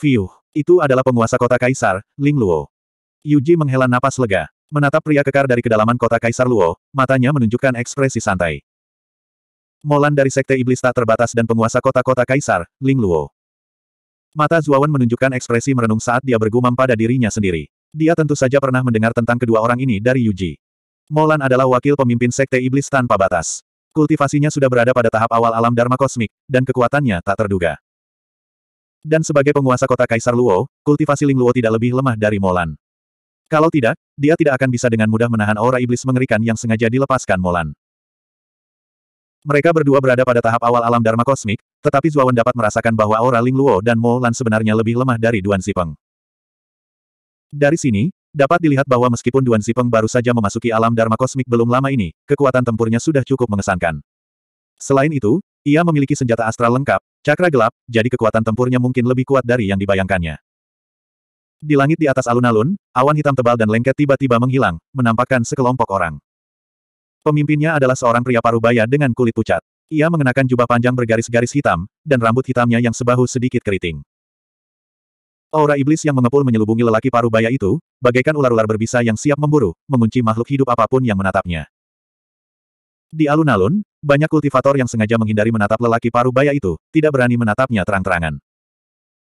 Fiuh, itu adalah penguasa kota Kaisar, Ling Luo. Yuji menghela napas lega, menatap pria kekar dari kedalaman kota Kaisar Luo, matanya menunjukkan ekspresi santai. Molan dari Sekte Iblis tak terbatas dan penguasa kota-kota Kaisar, Ling Luo. Mata Zuawan menunjukkan ekspresi merenung saat dia bergumam pada dirinya sendiri. Dia tentu saja pernah mendengar tentang kedua orang ini dari Yuji. Molan adalah wakil pemimpin Sekte Iblis tanpa batas. Kultivasinya sudah berada pada tahap awal alam Dharma Kosmik, dan kekuatannya tak terduga. Dan sebagai penguasa kota Kaisar Luo, kultivasi Ling Luo tidak lebih lemah dari Molan. Kalau tidak, dia tidak akan bisa dengan mudah menahan aura iblis mengerikan yang sengaja dilepaskan Molan. Mereka berdua berada pada tahap awal alam Dharma kosmik, tetapi Zuawan dapat merasakan bahwa aura Ling Luo dan Molan sebenarnya lebih lemah dari Duan Zipeng. Dari sini, dapat dilihat bahwa meskipun Duan Zipeng baru saja memasuki alam Dharma kosmik belum lama ini, kekuatan tempurnya sudah cukup mengesankan. Selain itu, ia memiliki senjata astral lengkap, Cakra gelap, jadi kekuatan tempurnya mungkin lebih kuat dari yang dibayangkannya. Di langit di atas alun-alun, awan hitam tebal dan lengket tiba-tiba menghilang, menampakkan sekelompok orang. Pemimpinnya adalah seorang pria parubaya dengan kulit pucat. Ia mengenakan jubah panjang bergaris-garis hitam, dan rambut hitamnya yang sebahu sedikit keriting. Aura iblis yang mengepul menyelubungi lelaki parubaya itu, bagaikan ular-ular berbisa yang siap memburu, mengunci makhluk hidup apapun yang menatapnya. Di alun-alun, banyak kultivator yang sengaja menghindari menatap lelaki paruh baya itu, tidak berani menatapnya terang-terangan.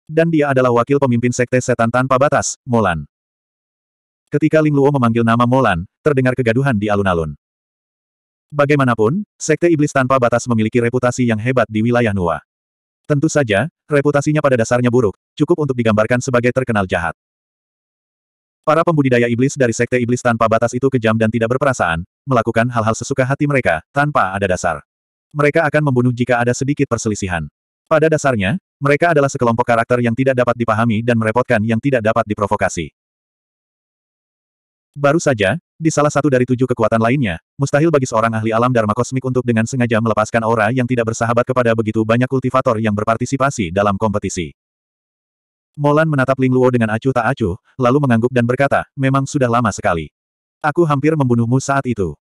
Dan dia adalah wakil pemimpin sekte setan tanpa batas, Molan. Ketika Ling Luo memanggil nama Molan, terdengar kegaduhan di alun-alun. Bagaimanapun, sekte iblis tanpa batas memiliki reputasi yang hebat di wilayah Nuwa. Tentu saja, reputasinya pada dasarnya buruk, cukup untuk digambarkan sebagai terkenal jahat. Para pembudidaya iblis dari Sekte Iblis tanpa batas itu kejam dan tidak berperasaan, melakukan hal-hal sesuka hati mereka, tanpa ada dasar. Mereka akan membunuh jika ada sedikit perselisihan. Pada dasarnya, mereka adalah sekelompok karakter yang tidak dapat dipahami dan merepotkan yang tidak dapat diprovokasi. Baru saja, di salah satu dari tujuh kekuatan lainnya, mustahil bagi seorang ahli alam Dharma Kosmik untuk dengan sengaja melepaskan aura yang tidak bersahabat kepada begitu banyak kultivator yang berpartisipasi dalam kompetisi. Molan menatap Ling Luo dengan acuh tak acuh, lalu mengangguk dan berkata, memang sudah lama sekali. Aku hampir membunuhmu saat itu.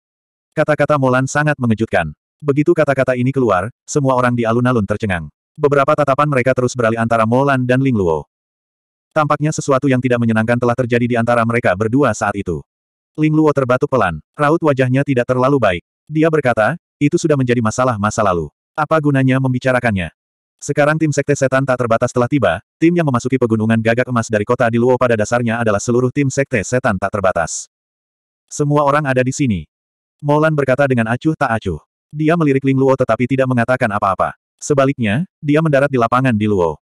Kata-kata Molan sangat mengejutkan. Begitu kata-kata ini keluar, semua orang di alun-alun tercengang. Beberapa tatapan mereka terus beralih antara Molan dan Ling Luo. Tampaknya sesuatu yang tidak menyenangkan telah terjadi di antara mereka berdua saat itu. Ling Luo terbatuk pelan, raut wajahnya tidak terlalu baik. Dia berkata, itu sudah menjadi masalah masa lalu. Apa gunanya membicarakannya? Sekarang tim Sekte Setan tak terbatas telah tiba, tim yang memasuki pegunungan gagak emas dari kota di Luo pada dasarnya adalah seluruh tim Sekte Setan tak terbatas. Semua orang ada di sini. Molan berkata dengan acuh tak acuh. Dia melirik Ling Luo tetapi tidak mengatakan apa-apa. Sebaliknya, dia mendarat di lapangan di Luo.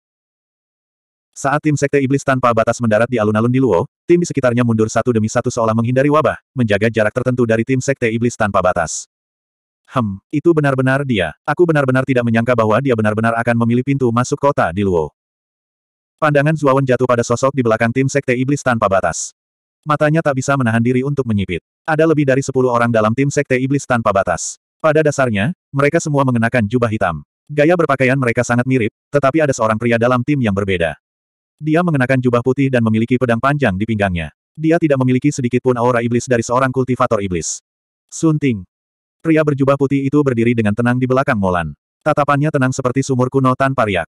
Saat tim Sekte Iblis tanpa batas mendarat di alun-alun di Luo, tim di sekitarnya mundur satu demi satu seolah menghindari wabah, menjaga jarak tertentu dari tim Sekte Iblis tanpa batas. Hem, itu benar-benar dia. Aku benar-benar tidak menyangka bahwa dia benar-benar akan memilih pintu masuk kota di Luo. Pandangan Zuawan jatuh pada sosok di belakang tim Sekte Iblis tanpa batas. Matanya tak bisa menahan diri untuk menyipit. Ada lebih dari sepuluh orang dalam tim Sekte Iblis tanpa batas. Pada dasarnya, mereka semua mengenakan jubah hitam. Gaya berpakaian mereka sangat mirip, tetapi ada seorang pria dalam tim yang berbeda. Dia mengenakan jubah putih dan memiliki pedang panjang di pinggangnya. Dia tidak memiliki sedikitpun aura iblis dari seorang kultivator iblis. Sunting, Pria berjubah putih itu berdiri dengan tenang di belakang Molan. Tatapannya tenang seperti sumur kuno tanpa riak.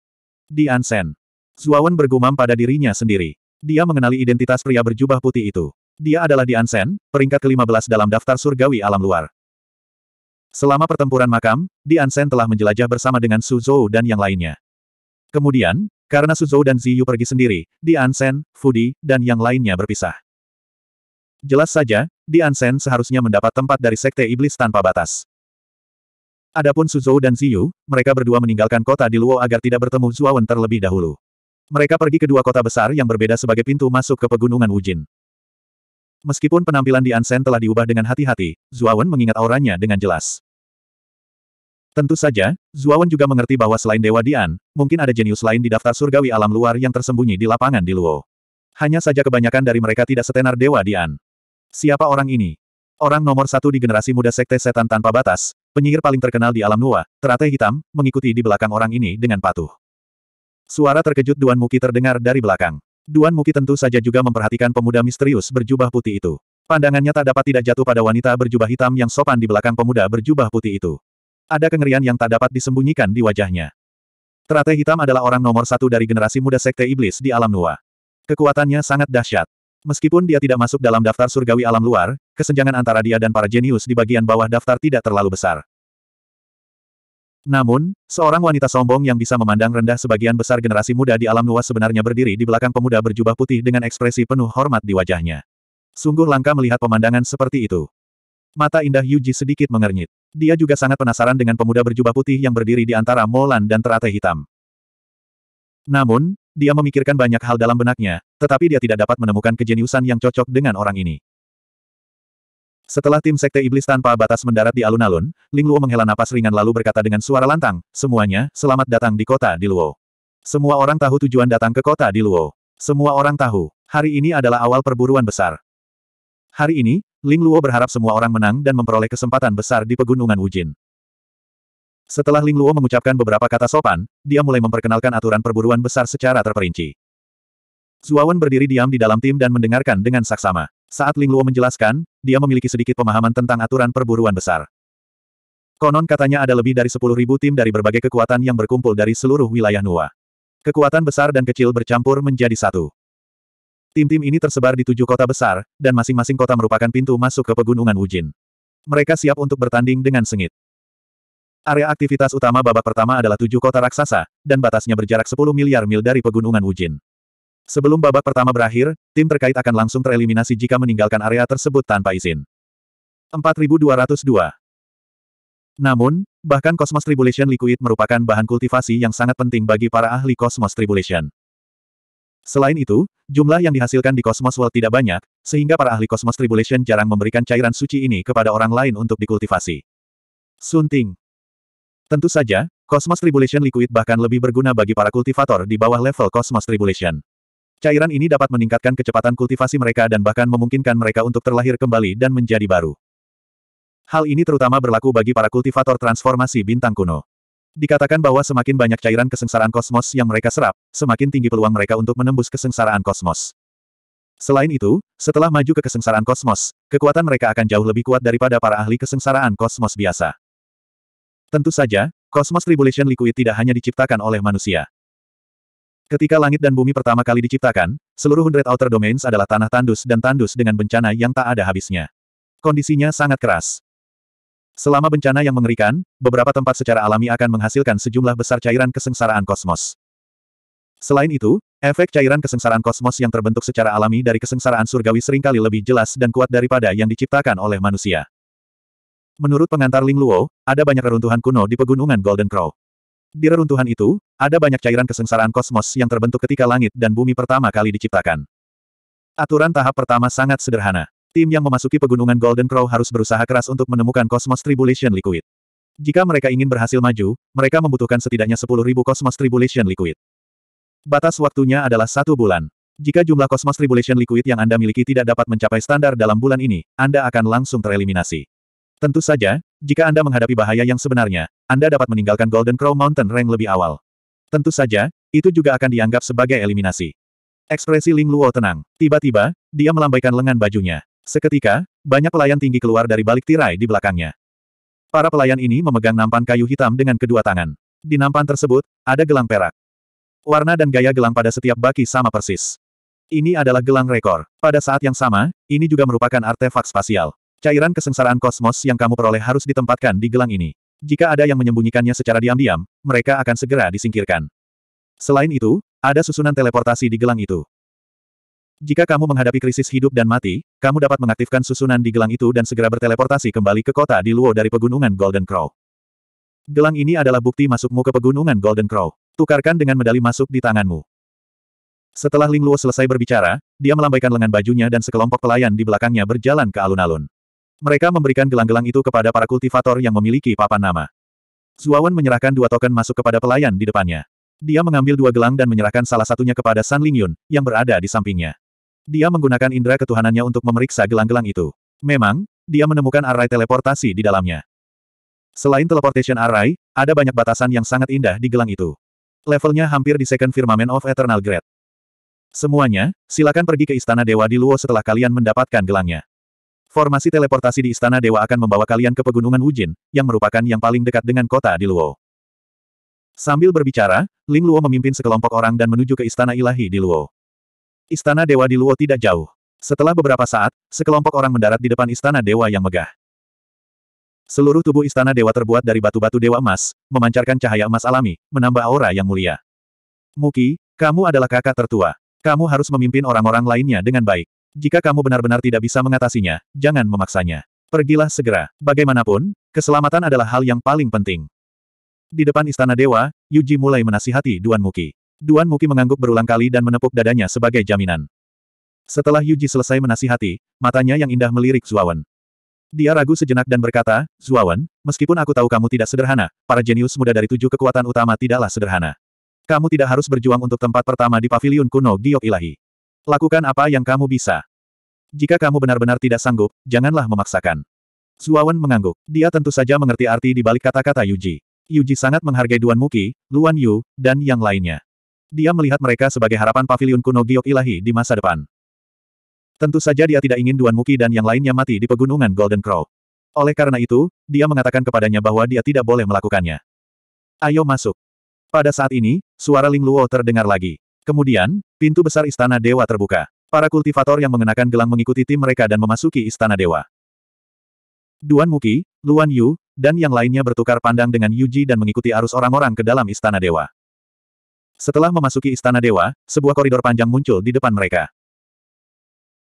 Di Ansen. Zuawan bergumam pada dirinya sendiri. Dia mengenali identitas pria berjubah putih itu. Dia adalah Di Ansen, peringkat ke-15 dalam daftar surgawi alam luar. Selama pertempuran makam, Di Ansen telah menjelajah bersama dengan Suzhou dan yang lainnya. Kemudian, karena Suzhou dan Ziyu pergi sendiri, Di Ansen, Fudi, dan yang lainnya berpisah. Jelas saja, Dian Sen seharusnya mendapat tempat dari Sekte Iblis tanpa batas. Adapun Suzhou dan Ziyu, mereka berdua meninggalkan kota di Luo agar tidak bertemu Zuawan terlebih dahulu. Mereka pergi ke dua kota besar yang berbeda sebagai pintu masuk ke pegunungan Wujin. Meskipun penampilan Dian Sen telah diubah dengan hati-hati, Zuawan mengingat auranya dengan jelas. Tentu saja, Zuawan juga mengerti bahwa selain Dewa Dian, mungkin ada jenius lain di daftar surgawi alam luar yang tersembunyi di lapangan di Luo. Hanya saja kebanyakan dari mereka tidak setenar Dewa Dian. Siapa orang ini? Orang nomor satu di generasi muda Sekte Setan Tanpa Batas, penyihir paling terkenal di alam Nua, teratai hitam, mengikuti di belakang orang ini dengan patuh. Suara terkejut Duan Muki terdengar dari belakang. Duan Muki tentu saja juga memperhatikan pemuda misterius berjubah putih itu. Pandangannya tak dapat tidak jatuh pada wanita berjubah hitam yang sopan di belakang pemuda berjubah putih itu. Ada kengerian yang tak dapat disembunyikan di wajahnya. Teratai hitam adalah orang nomor satu dari generasi muda Sekte Iblis di alam Nua. Kekuatannya sangat dahsyat. Meskipun dia tidak masuk dalam daftar surgawi alam luar, kesenjangan antara dia dan para jenius di bagian bawah daftar tidak terlalu besar. Namun, seorang wanita sombong yang bisa memandang rendah sebagian besar generasi muda di alam luas sebenarnya berdiri di belakang pemuda berjubah putih dengan ekspresi penuh hormat di wajahnya. Sungguh langka melihat pemandangan seperti itu. Mata indah Yuji sedikit mengernyit. Dia juga sangat penasaran dengan pemuda berjubah putih yang berdiri di antara Molan dan teratai hitam. Namun, dia memikirkan banyak hal dalam benaknya, tetapi dia tidak dapat menemukan kejeniusan yang cocok dengan orang ini. Setelah tim Sekte Iblis tanpa batas mendarat di alun-alun, Ling Luo menghela napas ringan lalu berkata dengan suara lantang, semuanya, selamat datang di kota di Luo. Semua orang tahu tujuan datang ke kota di Luo. Semua orang tahu, hari ini adalah awal perburuan besar. Hari ini, Ling Luo berharap semua orang menang dan memperoleh kesempatan besar di pegunungan Wujin. Setelah Ling Luo mengucapkan beberapa kata sopan, dia mulai memperkenalkan aturan perburuan besar secara terperinci. Zuawan berdiri diam di dalam tim dan mendengarkan dengan saksama. Saat Ling Luo menjelaskan, dia memiliki sedikit pemahaman tentang aturan perburuan besar. Konon katanya ada lebih dari 10.000 tim dari berbagai kekuatan yang berkumpul dari seluruh wilayah Nuwa. Kekuatan besar dan kecil bercampur menjadi satu. Tim-tim ini tersebar di tujuh kota besar, dan masing-masing kota merupakan pintu masuk ke pegunungan Wujin. Mereka siap untuk bertanding dengan sengit. Area aktivitas utama babak pertama adalah tujuh kota raksasa, dan batasnya berjarak 10 miliar mil dari pegunungan Wujin. Sebelum babak pertama berakhir, tim terkait akan langsung tereliminasi jika meninggalkan area tersebut tanpa izin. 4202 Namun, bahkan Cosmos Tribulation Liquid merupakan bahan kultivasi yang sangat penting bagi para ahli Cosmos Tribulation. Selain itu, jumlah yang dihasilkan di Cosmos World tidak banyak, sehingga para ahli Cosmos Tribulation jarang memberikan cairan suci ini kepada orang lain untuk dikultivasi. Sunting Tentu saja, Cosmos Tribulation Liquid bahkan lebih berguna bagi para kultivator di bawah level Cosmos Tribulation. Cairan ini dapat meningkatkan kecepatan kultivasi mereka dan bahkan memungkinkan mereka untuk terlahir kembali dan menjadi baru. Hal ini terutama berlaku bagi para kultivator transformasi bintang kuno. Dikatakan bahwa semakin banyak cairan kesengsaraan kosmos yang mereka serap, semakin tinggi peluang mereka untuk menembus kesengsaraan kosmos. Selain itu, setelah maju ke kesengsaraan kosmos, kekuatan mereka akan jauh lebih kuat daripada para ahli kesengsaraan kosmos biasa. Tentu saja, Cosmos Tribulation Liquid tidak hanya diciptakan oleh manusia. Ketika langit dan bumi pertama kali diciptakan, seluruh hundred outer domains adalah tanah tandus dan tandus dengan bencana yang tak ada habisnya. Kondisinya sangat keras. Selama bencana yang mengerikan, beberapa tempat secara alami akan menghasilkan sejumlah besar cairan kesengsaraan kosmos. Selain itu, efek cairan kesengsaraan kosmos yang terbentuk secara alami dari kesengsaraan surgawi seringkali lebih jelas dan kuat daripada yang diciptakan oleh manusia. Menurut pengantar Ling Luo, ada banyak reruntuhan kuno di pegunungan Golden Crow. Di reruntuhan itu, ada banyak cairan kesengsaraan kosmos yang terbentuk ketika langit dan bumi pertama kali diciptakan. Aturan tahap pertama sangat sederhana. Tim yang memasuki pegunungan Golden Crow harus berusaha keras untuk menemukan kosmos Tribulation Liquid. Jika mereka ingin berhasil maju, mereka membutuhkan setidaknya 10.000 kosmos Tribulation Liquid. Batas waktunya adalah satu bulan. Jika jumlah kosmos Tribulation Liquid yang Anda miliki tidak dapat mencapai standar dalam bulan ini, Anda akan langsung tereliminasi. Tentu saja, jika Anda menghadapi bahaya yang sebenarnya, Anda dapat meninggalkan Golden Crow Mountain Rank lebih awal. Tentu saja, itu juga akan dianggap sebagai eliminasi. Ekspresi Ling Luo tenang. Tiba-tiba, dia melambaikan lengan bajunya. Seketika, banyak pelayan tinggi keluar dari balik tirai di belakangnya. Para pelayan ini memegang nampan kayu hitam dengan kedua tangan. Di nampan tersebut, ada gelang perak. Warna dan gaya gelang pada setiap baki sama persis. Ini adalah gelang rekor. Pada saat yang sama, ini juga merupakan artefak spasial. Cairan kesengsaraan kosmos yang kamu peroleh harus ditempatkan di gelang ini. Jika ada yang menyembunyikannya secara diam-diam, mereka akan segera disingkirkan. Selain itu, ada susunan teleportasi di gelang itu. Jika kamu menghadapi krisis hidup dan mati, kamu dapat mengaktifkan susunan di gelang itu dan segera berteleportasi kembali ke kota di luar dari pegunungan Golden Crow. Gelang ini adalah bukti masukmu ke pegunungan Golden Crow. Tukarkan dengan medali masuk di tanganmu. Setelah Ling Luo selesai berbicara, dia melambaikan lengan bajunya dan sekelompok pelayan di belakangnya berjalan ke alun-alun. Mereka memberikan gelang-gelang itu kepada para kultivator yang memiliki papan nama. Zuawan menyerahkan dua token masuk kepada pelayan di depannya. Dia mengambil dua gelang dan menyerahkan salah satunya kepada San Lingyun, yang berada di sampingnya. Dia menggunakan indera ketuhanannya untuk memeriksa gelang-gelang itu. Memang, dia menemukan array teleportasi di dalamnya. Selain teleportation array, ada banyak batasan yang sangat indah di gelang itu. Levelnya hampir di Second Firmament of Eternal Grade. Semuanya, silakan pergi ke Istana Dewa di Luo setelah kalian mendapatkan gelangnya. Formasi teleportasi di Istana Dewa akan membawa kalian ke Pegunungan Wujin, yang merupakan yang paling dekat dengan kota di Luo. Sambil berbicara, Ling Luo memimpin sekelompok orang dan menuju ke Istana Ilahi di Luo. Istana Dewa di Luo tidak jauh. Setelah beberapa saat, sekelompok orang mendarat di depan Istana Dewa yang megah. Seluruh tubuh Istana Dewa terbuat dari batu-batu dewa emas, memancarkan cahaya emas alami, menambah aura yang mulia. Muki, kamu adalah kakak tertua. Kamu harus memimpin orang-orang lainnya dengan baik. Jika kamu benar-benar tidak bisa mengatasinya, jangan memaksanya. Pergilah segera. Bagaimanapun, keselamatan adalah hal yang paling penting. Di depan istana dewa, Yuji mulai menasihati Duan Muki. Duan Muki mengangguk berulang kali dan menepuk dadanya sebagai jaminan. Setelah Yuji selesai menasihati, matanya yang indah melirik Zuawan. Dia ragu sejenak dan berkata, Zuawan, meskipun aku tahu kamu tidak sederhana, para jenius muda dari tujuh kekuatan utama tidaklah sederhana. Kamu tidak harus berjuang untuk tempat pertama di paviliun kuno Giok Ilahi. Lakukan apa yang kamu bisa. Jika kamu benar-benar tidak sanggup, janganlah memaksakan. Zuawan mengangguk. Dia tentu saja mengerti arti di balik kata-kata Yuji. Yuji sangat menghargai Duan Muki, Luan Yu, dan yang lainnya. Dia melihat mereka sebagai harapan pavilion kuno giok ilahi di masa depan. Tentu saja dia tidak ingin Duan Muki dan yang lainnya mati di pegunungan Golden Crow. Oleh karena itu, dia mengatakan kepadanya bahwa dia tidak boleh melakukannya. Ayo masuk. Pada saat ini, suara Ling Luo terdengar lagi. Kemudian, pintu besar istana dewa terbuka. Para kultivator yang mengenakan gelang mengikuti tim mereka dan memasuki istana dewa. Duan Muki, Luan Yu, dan yang lainnya bertukar pandang dengan Yuji dan mengikuti arus orang-orang ke dalam istana dewa. Setelah memasuki istana dewa, sebuah koridor panjang muncul di depan mereka.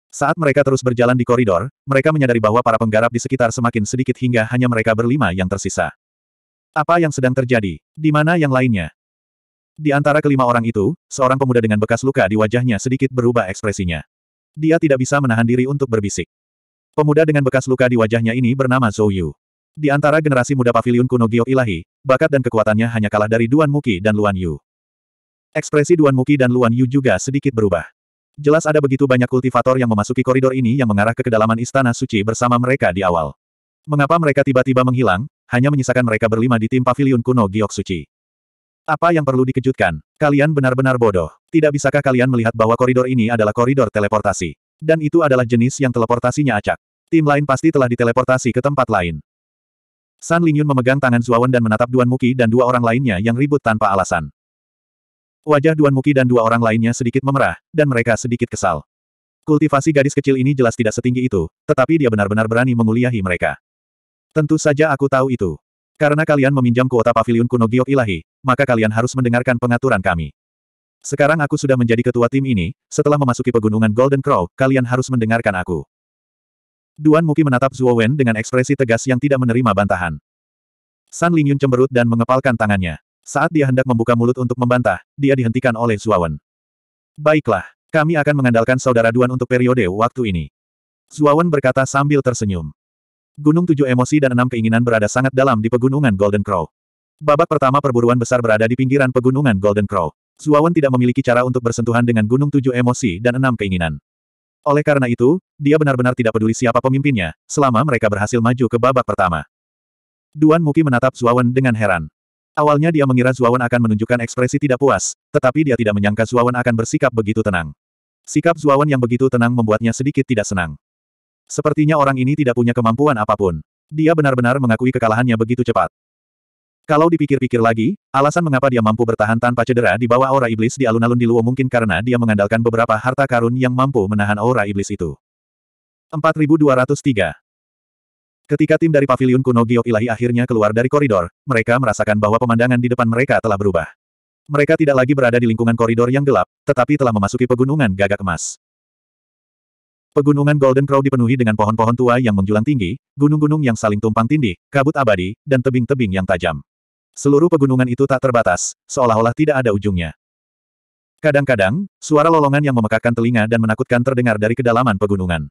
Saat mereka terus berjalan di koridor, mereka menyadari bahwa para penggarap di sekitar semakin sedikit hingga hanya mereka berlima yang tersisa. Apa yang sedang terjadi? Di mana yang lainnya? Di antara kelima orang itu, seorang pemuda dengan bekas luka di wajahnya sedikit berubah ekspresinya. Dia tidak bisa menahan diri untuk berbisik. Pemuda dengan bekas luka di wajahnya ini bernama Zhou Yu. Di antara generasi muda Pavilion kuno Giok Ilahi, bakat dan kekuatannya hanya kalah dari Duan Muki dan Luan Yu. Ekspresi Duan Muki dan Luan Yu juga sedikit berubah. Jelas ada begitu banyak kultivator yang memasuki koridor ini yang mengarah ke kedalaman istana suci bersama mereka di awal. Mengapa mereka tiba-tiba menghilang, hanya menyisakan mereka berlima di tim Pavilion kuno Giok Suci. Apa yang perlu dikejutkan? Kalian benar-benar bodoh. Tidak bisakah kalian melihat bahwa koridor ini adalah koridor teleportasi? Dan itu adalah jenis yang teleportasinya acak. Tim lain pasti telah diteleportasi ke tempat lain. San Lingyun memegang tangan Zuawan dan menatap Duan Muki dan dua orang lainnya yang ribut tanpa alasan. Wajah Duan Muki dan dua orang lainnya sedikit memerah, dan mereka sedikit kesal. Kultivasi gadis kecil ini jelas tidak setinggi itu, tetapi dia benar-benar berani menguliahi mereka. Tentu saja aku tahu itu. Karena kalian meminjam kuota pavilion kuno giok ilahi, maka kalian harus mendengarkan pengaturan kami. Sekarang aku sudah menjadi ketua tim ini, setelah memasuki pegunungan Golden Crow, kalian harus mendengarkan aku. Duan Muki menatap Zhuo Wen dengan ekspresi tegas yang tidak menerima bantahan. San Lingyun cemberut dan mengepalkan tangannya. Saat dia hendak membuka mulut untuk membantah, dia dihentikan oleh Zhuo Wen. Baiklah, kami akan mengandalkan saudara Duan untuk periode waktu ini. Zhuo Wen berkata sambil tersenyum. Gunung tujuh emosi dan enam keinginan berada sangat dalam di pegunungan Golden Crow. Babak pertama perburuan besar berada di pinggiran pegunungan Golden Crow. Zuawan tidak memiliki cara untuk bersentuhan dengan gunung tujuh emosi dan enam keinginan. Oleh karena itu, dia benar-benar tidak peduli siapa pemimpinnya, selama mereka berhasil maju ke babak pertama. Duan Muki menatap Zuawan dengan heran. Awalnya dia mengira Zuawan akan menunjukkan ekspresi tidak puas, tetapi dia tidak menyangka Zuawan akan bersikap begitu tenang. Sikap Zuawan yang begitu tenang membuatnya sedikit tidak senang. Sepertinya orang ini tidak punya kemampuan apapun. Dia benar-benar mengakui kekalahannya begitu cepat. Kalau dipikir-pikir lagi, alasan mengapa dia mampu bertahan tanpa cedera di bawah aura iblis di alun-alun di Luo mungkin karena dia mengandalkan beberapa harta karun yang mampu menahan aura iblis itu. 4203 Ketika tim dari paviliun kuno Giok Ilahi akhirnya keluar dari koridor, mereka merasakan bahwa pemandangan di depan mereka telah berubah. Mereka tidak lagi berada di lingkungan koridor yang gelap, tetapi telah memasuki pegunungan gagak emas. Pegunungan Golden Crow dipenuhi dengan pohon-pohon tua yang menjulang tinggi, gunung-gunung yang saling tumpang tindih, kabut abadi, dan tebing-tebing yang tajam. Seluruh pegunungan itu tak terbatas, seolah-olah tidak ada ujungnya. Kadang-kadang, suara lolongan yang memekakkan telinga dan menakutkan terdengar dari kedalaman pegunungan.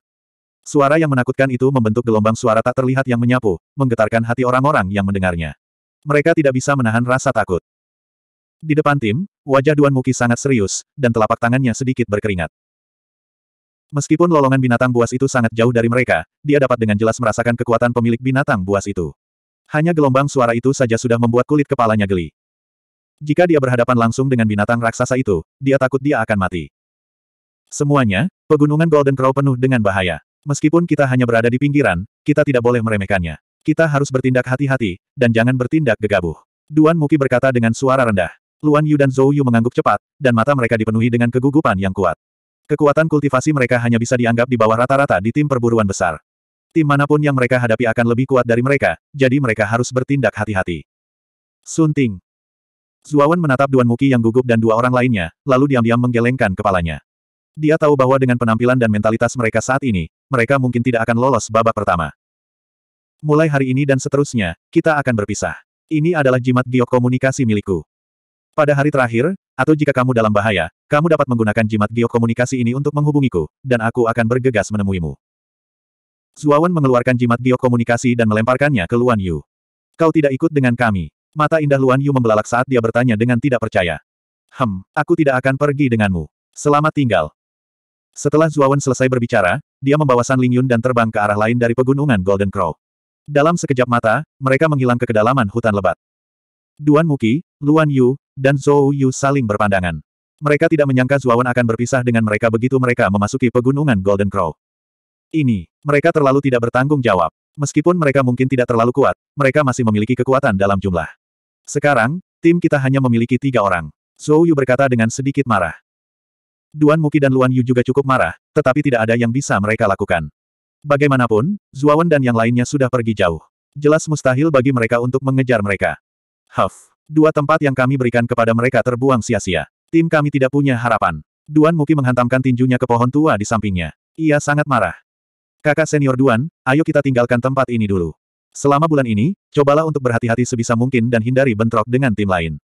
Suara yang menakutkan itu membentuk gelombang suara tak terlihat yang menyapu, menggetarkan hati orang-orang yang mendengarnya. Mereka tidak bisa menahan rasa takut. Di depan tim, wajah Duan Muki sangat serius, dan telapak tangannya sedikit berkeringat. Meskipun lolongan binatang buas itu sangat jauh dari mereka, dia dapat dengan jelas merasakan kekuatan pemilik binatang buas itu. Hanya gelombang suara itu saja sudah membuat kulit kepalanya geli. Jika dia berhadapan langsung dengan binatang raksasa itu, dia takut dia akan mati. Semuanya, pegunungan Golden Crow penuh dengan bahaya. Meskipun kita hanya berada di pinggiran, kita tidak boleh meremehkannya. Kita harus bertindak hati-hati, dan jangan bertindak gegabah. Duan Muki berkata dengan suara rendah. Luan Yu dan Zhou Yu mengangguk cepat, dan mata mereka dipenuhi dengan kegugupan yang kuat. Kekuatan kultivasi mereka hanya bisa dianggap di bawah rata-rata di tim perburuan besar. Tim manapun yang mereka hadapi akan lebih kuat dari mereka, jadi mereka harus bertindak hati-hati. Sunting. Zuawan menatap Duan Muki yang gugup dan dua orang lainnya, lalu diam-diam menggelengkan kepalanya. Dia tahu bahwa dengan penampilan dan mentalitas mereka saat ini, mereka mungkin tidak akan lolos babak pertama. Mulai hari ini dan seterusnya, kita akan berpisah. Ini adalah jimat giok komunikasi milikku. Pada hari terakhir, atau jika kamu dalam bahaya, kamu dapat menggunakan jimat komunikasi ini untuk menghubungiku, dan aku akan bergegas menemuimu. Zuawan mengeluarkan jimat komunikasi dan melemparkannya ke Luan Yu. Kau tidak ikut dengan kami. Mata indah Luan Yu membelalak saat dia bertanya dengan tidak percaya. Hem, aku tidak akan pergi denganmu. Selamat tinggal. Setelah Zuawan selesai berbicara, dia membawa San Lingyun dan terbang ke arah lain dari pegunungan Golden Crow. Dalam sekejap mata, mereka menghilang ke kedalaman hutan lebat. Duan Muki, Luan Yu, dan Zhou Yu saling berpandangan. Mereka tidak menyangka Zuawan akan berpisah dengan mereka begitu mereka memasuki pegunungan Golden Crow. Ini, mereka terlalu tidak bertanggung jawab. Meskipun mereka mungkin tidak terlalu kuat, mereka masih memiliki kekuatan dalam jumlah. Sekarang, tim kita hanya memiliki tiga orang. Zhou Yu berkata dengan sedikit marah. Duan Muki dan Luan Yu juga cukup marah, tetapi tidak ada yang bisa mereka lakukan. Bagaimanapun, Zuawan dan yang lainnya sudah pergi jauh. Jelas mustahil bagi mereka untuk mengejar mereka. Huff. Dua tempat yang kami berikan kepada mereka terbuang sia-sia. Tim kami tidak punya harapan. Duan Muki menghantamkan tinjunya ke pohon tua di sampingnya. Ia sangat marah. Kakak senior Duan, ayo kita tinggalkan tempat ini dulu. Selama bulan ini, cobalah untuk berhati-hati sebisa mungkin dan hindari bentrok dengan tim lain.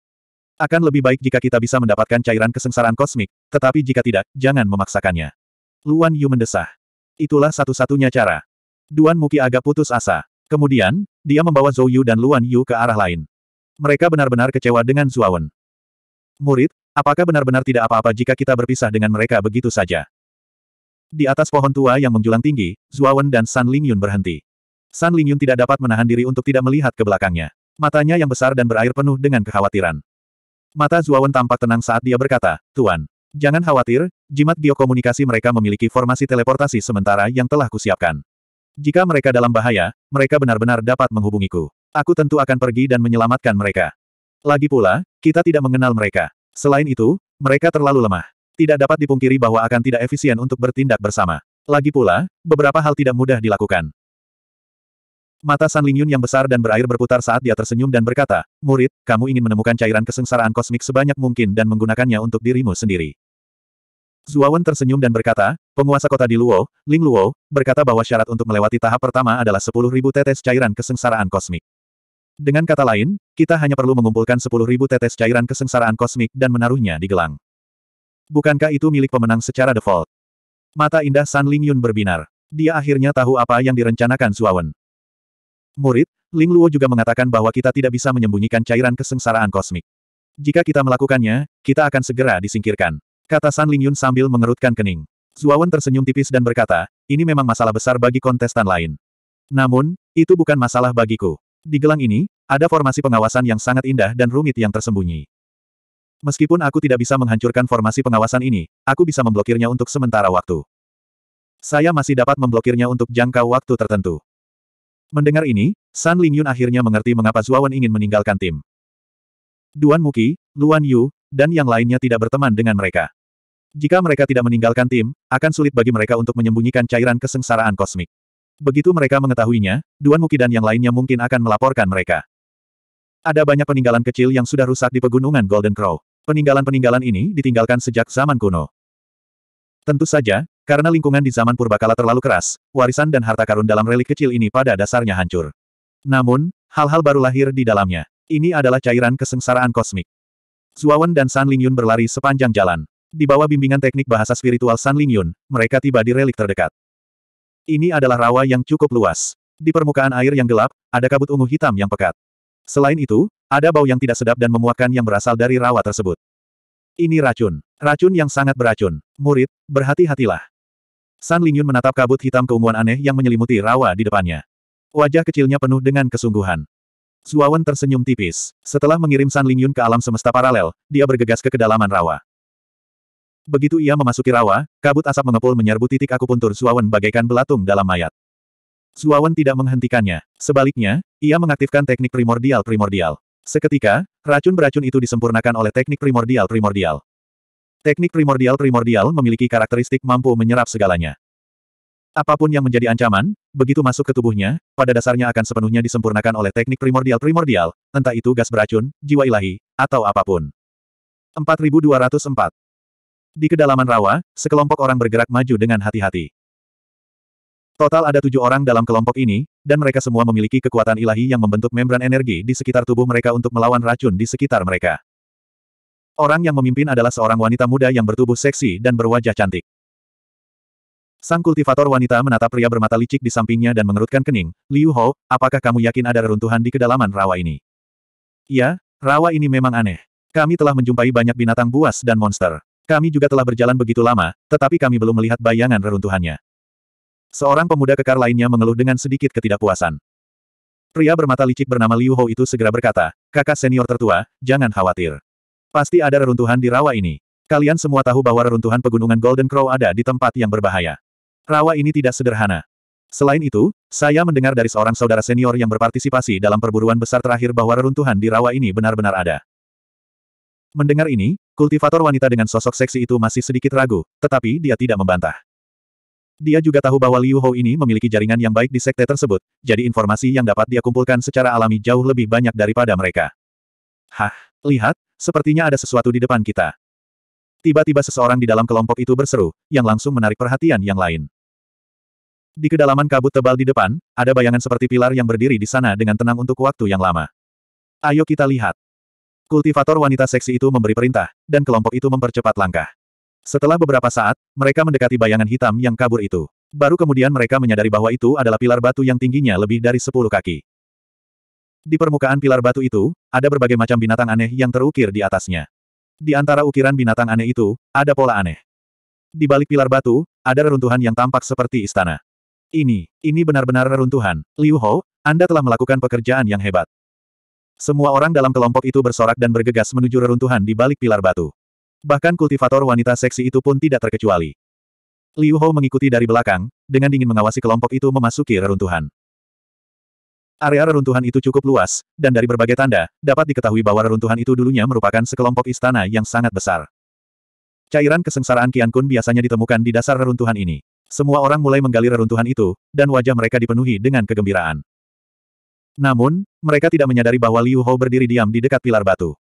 Akan lebih baik jika kita bisa mendapatkan cairan kesengsaraan kosmik, tetapi jika tidak, jangan memaksakannya. Luan Yu mendesah. Itulah satu-satunya cara. Duan Muki agak putus asa. Kemudian, dia membawa Zhou Yu dan Luan Yu ke arah lain. Mereka benar-benar kecewa dengan Zuawan. Murid, apakah benar-benar tidak apa-apa jika kita berpisah dengan mereka begitu saja? Di atas pohon tua yang menjulang tinggi, Zuawan dan San Lingyun berhenti. San Lingyun tidak dapat menahan diri untuk tidak melihat ke belakangnya. Matanya yang besar dan berair penuh dengan kekhawatiran. Mata Zuawan tampak tenang saat dia berkata, Tuan, jangan khawatir, jimat biokomunikasi mereka memiliki formasi teleportasi sementara yang telah kusiapkan. Jika mereka dalam bahaya, mereka benar-benar dapat menghubungiku. Aku tentu akan pergi dan menyelamatkan mereka. Lagi pula, kita tidak mengenal mereka. Selain itu, mereka terlalu lemah. Tidak dapat dipungkiri bahwa akan tidak efisien untuk bertindak bersama. Lagi pula, beberapa hal tidak mudah dilakukan. Mata San Lingyun yang besar dan berair berputar saat dia tersenyum dan berkata, Murid, kamu ingin menemukan cairan kesengsaraan kosmik sebanyak mungkin dan menggunakannya untuk dirimu sendiri. Zuawan tersenyum dan berkata, penguasa kota di Luo, Ling Luo, berkata bahwa syarat untuk melewati tahap pertama adalah 10.000 tetes cairan kesengsaraan kosmik. Dengan kata lain, kita hanya perlu mengumpulkan 10.000 tetes cairan kesengsaraan kosmik dan menaruhnya di gelang. Bukankah itu milik pemenang secara default? Mata indah San Ling Yun berbinar. Dia akhirnya tahu apa yang direncanakan Suawan. Murid, Ling Luo juga mengatakan bahwa kita tidak bisa menyembunyikan cairan kesengsaraan kosmik. Jika kita melakukannya, kita akan segera disingkirkan. Kata San Ling Yun sambil mengerutkan kening. Zuawan tersenyum tipis dan berkata, ini memang masalah besar bagi kontestan lain. Namun, itu bukan masalah bagiku. Di gelang ini, ada formasi pengawasan yang sangat indah dan rumit yang tersembunyi. Meskipun aku tidak bisa menghancurkan formasi pengawasan ini, aku bisa memblokirnya untuk sementara waktu. Saya masih dapat memblokirnya untuk jangka waktu tertentu. Mendengar ini, San Lingyun akhirnya mengerti mengapa Zuawan ingin meninggalkan tim. Duan Muki, Luan Yu, dan yang lainnya tidak berteman dengan mereka. Jika mereka tidak meninggalkan tim, akan sulit bagi mereka untuk menyembunyikan cairan kesengsaraan kosmik. Begitu mereka mengetahuinya, Duan mukidan yang lainnya mungkin akan melaporkan mereka. Ada banyak peninggalan kecil yang sudah rusak di pegunungan Golden Crow. Peninggalan-peninggalan ini ditinggalkan sejak zaman kuno. Tentu saja, karena lingkungan di zaman purbakala terlalu keras, warisan dan harta karun dalam relik kecil ini pada dasarnya hancur. Namun, hal-hal baru lahir di dalamnya. Ini adalah cairan kesengsaraan kosmik. Zuawan dan San Lingyun berlari sepanjang jalan. Di bawah bimbingan teknik bahasa spiritual San Lingyun, mereka tiba di relik terdekat. Ini adalah rawa yang cukup luas. Di permukaan air yang gelap, ada kabut ungu hitam yang pekat. Selain itu, ada bau yang tidak sedap dan memuakkan yang berasal dari rawa tersebut. Ini racun. Racun yang sangat beracun. Murid, berhati-hatilah. San Lingyun menatap kabut hitam keunguan aneh yang menyelimuti rawa di depannya. Wajah kecilnya penuh dengan kesungguhan. Zuawan tersenyum tipis. Setelah mengirim San Lingyun ke alam semesta paralel, dia bergegas ke kedalaman rawa. Begitu ia memasuki rawa, kabut asap mengepul menyerbu titik akupuntur Suawan bagaikan belatung dalam mayat. Suawan tidak menghentikannya. Sebaliknya, ia mengaktifkan teknik primordial-primordial. Seketika, racun beracun itu disempurnakan oleh teknik primordial-primordial. Teknik primordial-primordial memiliki karakteristik mampu menyerap segalanya. Apapun yang menjadi ancaman, begitu masuk ke tubuhnya, pada dasarnya akan sepenuhnya disempurnakan oleh teknik primordial-primordial, entah itu gas beracun, jiwa ilahi, atau apapun. 4204 di kedalaman rawa, sekelompok orang bergerak maju dengan hati-hati. Total ada tujuh orang dalam kelompok ini, dan mereka semua memiliki kekuatan ilahi yang membentuk membran energi di sekitar tubuh mereka untuk melawan racun di sekitar mereka. Orang yang memimpin adalah seorang wanita muda yang bertubuh seksi dan berwajah cantik. Sang kultivator wanita menatap pria bermata licik di sampingnya dan mengerutkan kening, Liu Hou, apakah kamu yakin ada reruntuhan di kedalaman rawa ini? Ya, rawa ini memang aneh. Kami telah menjumpai banyak binatang buas dan monster. Kami juga telah berjalan begitu lama, tetapi kami belum melihat bayangan reruntuhannya. Seorang pemuda kekar lainnya mengeluh dengan sedikit ketidakpuasan. Pria bermata licik bernama Liu Hou itu segera berkata, kakak senior tertua, jangan khawatir. Pasti ada reruntuhan di rawa ini. Kalian semua tahu bahwa reruntuhan pegunungan Golden Crow ada di tempat yang berbahaya. Rawa ini tidak sederhana. Selain itu, saya mendengar dari seorang saudara senior yang berpartisipasi dalam perburuan besar terakhir bahwa reruntuhan di rawa ini benar-benar ada. Mendengar ini, kultivator wanita dengan sosok seksi itu masih sedikit ragu, tetapi dia tidak membantah. Dia juga tahu bahwa Liu Hou ini memiliki jaringan yang baik di sekte tersebut, jadi informasi yang dapat dia kumpulkan secara alami jauh lebih banyak daripada mereka. Hah, lihat, sepertinya ada sesuatu di depan kita. Tiba-tiba seseorang di dalam kelompok itu berseru, yang langsung menarik perhatian yang lain. Di kedalaman kabut tebal di depan, ada bayangan seperti pilar yang berdiri di sana dengan tenang untuk waktu yang lama. Ayo kita lihat. Kultivator wanita seksi itu memberi perintah, dan kelompok itu mempercepat langkah. Setelah beberapa saat, mereka mendekati bayangan hitam yang kabur itu. Baru kemudian mereka menyadari bahwa itu adalah pilar batu yang tingginya lebih dari sepuluh kaki. Di permukaan pilar batu itu, ada berbagai macam binatang aneh yang terukir di atasnya. Di antara ukiran binatang aneh itu, ada pola aneh. Di balik pilar batu, ada reruntuhan yang tampak seperti istana. Ini, ini benar-benar reruntuhan. Liu Hou, Anda telah melakukan pekerjaan yang hebat. Semua orang dalam kelompok itu bersorak dan bergegas menuju reruntuhan di balik pilar batu. Bahkan kultivator wanita seksi itu pun tidak terkecuali. Liu Hou mengikuti dari belakang, dengan dingin mengawasi kelompok itu memasuki reruntuhan. Area reruntuhan itu cukup luas, dan dari berbagai tanda, dapat diketahui bahwa reruntuhan itu dulunya merupakan sekelompok istana yang sangat besar. Cairan kesengsaraan Qian Kun biasanya ditemukan di dasar reruntuhan ini. Semua orang mulai menggali reruntuhan itu, dan wajah mereka dipenuhi dengan kegembiraan. Namun, mereka tidak menyadari bahwa Liu Hou berdiri diam di dekat pilar batu.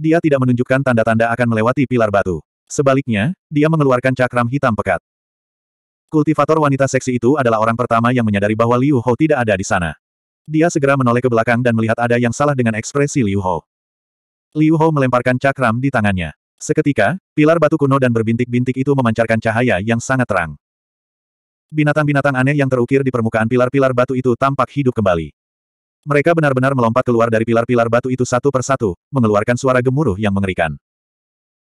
Dia tidak menunjukkan tanda-tanda akan melewati pilar batu. Sebaliknya, dia mengeluarkan cakram hitam pekat. Kultivator wanita seksi itu adalah orang pertama yang menyadari bahwa Liu Hou tidak ada di sana. Dia segera menoleh ke belakang dan melihat ada yang salah dengan ekspresi Liu Hou. Liu Hou melemparkan cakram di tangannya. Seketika, pilar batu kuno dan berbintik-bintik itu memancarkan cahaya yang sangat terang. Binatang-binatang aneh yang terukir di permukaan pilar-pilar batu itu tampak hidup kembali. Mereka benar-benar melompat keluar dari pilar-pilar batu itu satu persatu, mengeluarkan suara gemuruh yang mengerikan.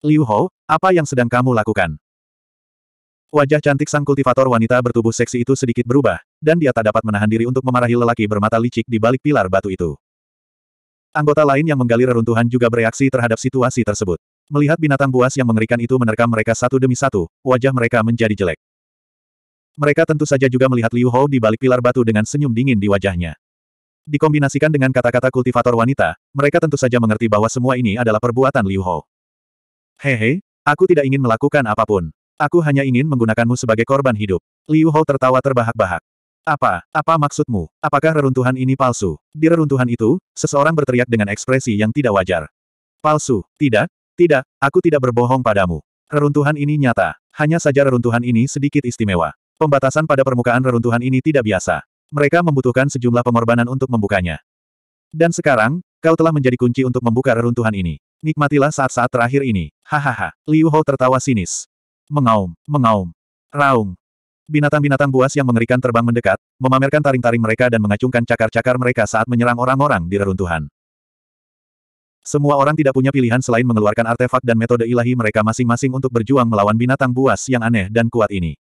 Liu Hou, apa yang sedang kamu lakukan? Wajah cantik sang kultivator wanita bertubuh seksi itu sedikit berubah, dan dia tak dapat menahan diri untuk memarahi lelaki bermata licik di balik pilar batu itu. Anggota lain yang menggali reruntuhan juga bereaksi terhadap situasi tersebut. Melihat binatang buas yang mengerikan itu menerkam mereka satu demi satu, wajah mereka menjadi jelek. Mereka tentu saja juga melihat Liu Hou di balik pilar batu dengan senyum dingin di wajahnya. Dikombinasikan dengan kata-kata kultivator wanita, mereka tentu saja mengerti bahwa semua ini adalah perbuatan Liu Ho. Hehe, aku tidak ingin melakukan apapun. Aku hanya ingin menggunakanmu sebagai korban hidup. Liu Ho tertawa terbahak-bahak. Apa? Apa maksudmu? Apakah reruntuhan ini palsu? Di reruntuhan itu, seseorang berteriak dengan ekspresi yang tidak wajar. Palsu? Tidak, tidak, aku tidak berbohong padamu. Reruntuhan ini nyata. Hanya saja reruntuhan ini sedikit istimewa. Pembatasan pada permukaan reruntuhan ini tidak biasa mereka membutuhkan sejumlah pengorbanan untuk membukanya. Dan sekarang, kau telah menjadi kunci untuk membuka reruntuhan ini. Nikmatilah saat-saat terakhir ini. Hahaha. Liu Hou tertawa sinis. Mengaum, mengaum. Raung. Binatang-binatang buas yang mengerikan terbang mendekat, memamerkan taring-taring mereka dan mengacungkan cakar-cakar mereka saat menyerang orang-orang di reruntuhan. Semua orang tidak punya pilihan selain mengeluarkan artefak dan metode ilahi mereka masing-masing untuk berjuang melawan binatang buas yang aneh dan kuat ini.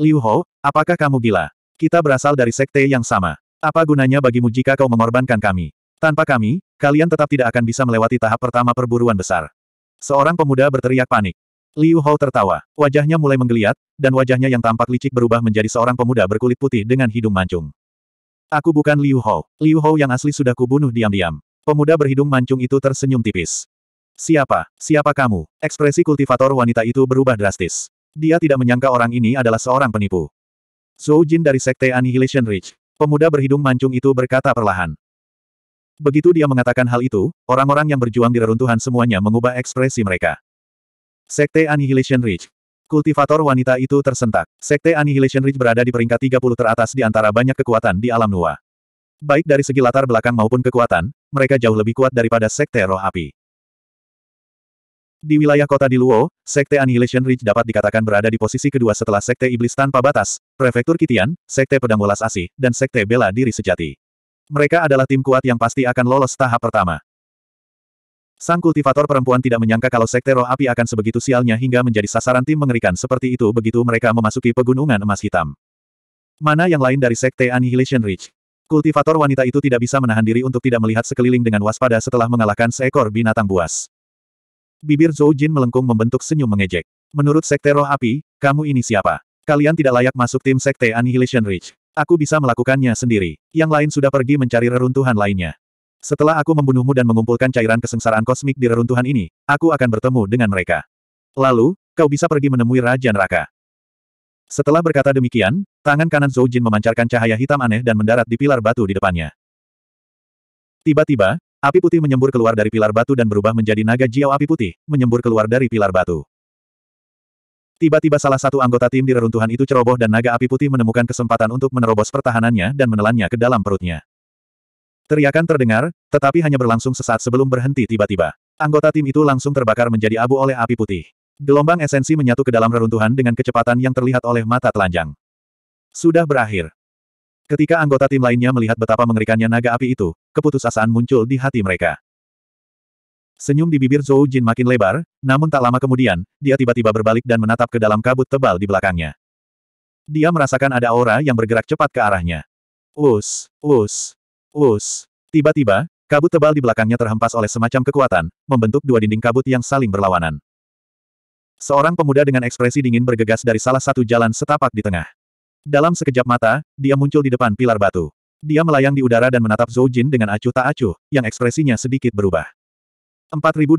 Liu Hou, apakah kamu gila? Kita berasal dari sekte yang sama. Apa gunanya bagimu jika kau mengorbankan kami? Tanpa kami, kalian tetap tidak akan bisa melewati tahap pertama perburuan besar. Seorang pemuda berteriak panik. Liu Hao tertawa. Wajahnya mulai menggeliat, dan wajahnya yang tampak licik berubah menjadi seorang pemuda berkulit putih dengan hidung mancung. Aku bukan Liu Hao. Liu Hao yang asli sudah kubunuh diam-diam. Pemuda berhidung mancung itu tersenyum tipis. Siapa? Siapa kamu? Ekspresi kultivator wanita itu berubah drastis. Dia tidak menyangka orang ini adalah seorang penipu. Zhou Jin dari Sekte Annihilation Ridge. Pemuda berhidung mancung itu berkata perlahan. Begitu dia mengatakan hal itu, orang-orang yang berjuang di reruntuhan semuanya mengubah ekspresi mereka. Sekte Annihilation Ridge. Kultivator wanita itu tersentak. Sekte Annihilation Ridge berada di peringkat 30 teratas di antara banyak kekuatan di alam Nua. Baik dari segi latar belakang maupun kekuatan, mereka jauh lebih kuat daripada Sekte Roh Api. Di wilayah kota di Luo, Sekte Annihilation Ridge dapat dikatakan berada di posisi kedua setelah Sekte Iblis Tanpa Batas, Prefektur Kitian, Sekte Pedang Welas Asih, dan Sekte Bela Diri Sejati. Mereka adalah tim kuat yang pasti akan lolos tahap pertama. Sang kultivator perempuan tidak menyangka kalau Sekte Roh Api akan sebegitu sialnya hingga menjadi sasaran tim mengerikan seperti itu begitu mereka memasuki pegunungan emas hitam. Mana yang lain dari Sekte Annihilation Ridge? Kultivator wanita itu tidak bisa menahan diri untuk tidak melihat sekeliling dengan waspada setelah mengalahkan seekor binatang buas. Bibir Zhou Jin melengkung membentuk senyum mengejek. Menurut Sekte Roh Api, kamu ini siapa? Kalian tidak layak masuk tim Sekte Annihilation Reach. Aku bisa melakukannya sendiri. Yang lain sudah pergi mencari reruntuhan lainnya. Setelah aku membunuhmu dan mengumpulkan cairan kesengsaraan kosmik di reruntuhan ini, aku akan bertemu dengan mereka. Lalu, kau bisa pergi menemui Raja Neraka. Setelah berkata demikian, tangan kanan Zhou Jin memancarkan cahaya hitam aneh dan mendarat di pilar batu di depannya. Tiba-tiba, Api putih menyembur keluar dari pilar batu dan berubah menjadi naga jiao api putih, menyembur keluar dari pilar batu. Tiba-tiba salah satu anggota tim di reruntuhan itu ceroboh dan naga api putih menemukan kesempatan untuk menerobos pertahanannya dan menelannya ke dalam perutnya. Teriakan terdengar, tetapi hanya berlangsung sesaat sebelum berhenti tiba-tiba. Anggota tim itu langsung terbakar menjadi abu oleh api putih. Gelombang esensi menyatu ke dalam reruntuhan dengan kecepatan yang terlihat oleh mata telanjang. Sudah berakhir. Ketika anggota tim lainnya melihat betapa mengerikannya naga api itu, keputusasaan muncul di hati mereka. Senyum di bibir Zhou Jin makin lebar, namun tak lama kemudian, dia tiba-tiba berbalik dan menatap ke dalam kabut tebal di belakangnya. Dia merasakan ada aura yang bergerak cepat ke arahnya. Us, us, us. Tiba-tiba, kabut tebal di belakangnya terhempas oleh semacam kekuatan, membentuk dua dinding kabut yang saling berlawanan. Seorang pemuda dengan ekspresi dingin bergegas dari salah satu jalan setapak di tengah. Dalam sekejap mata, dia muncul di depan pilar batu. Dia melayang di udara dan menatap Zhou Jin dengan acuh tak acuh, yang ekspresinya sedikit berubah. 4205.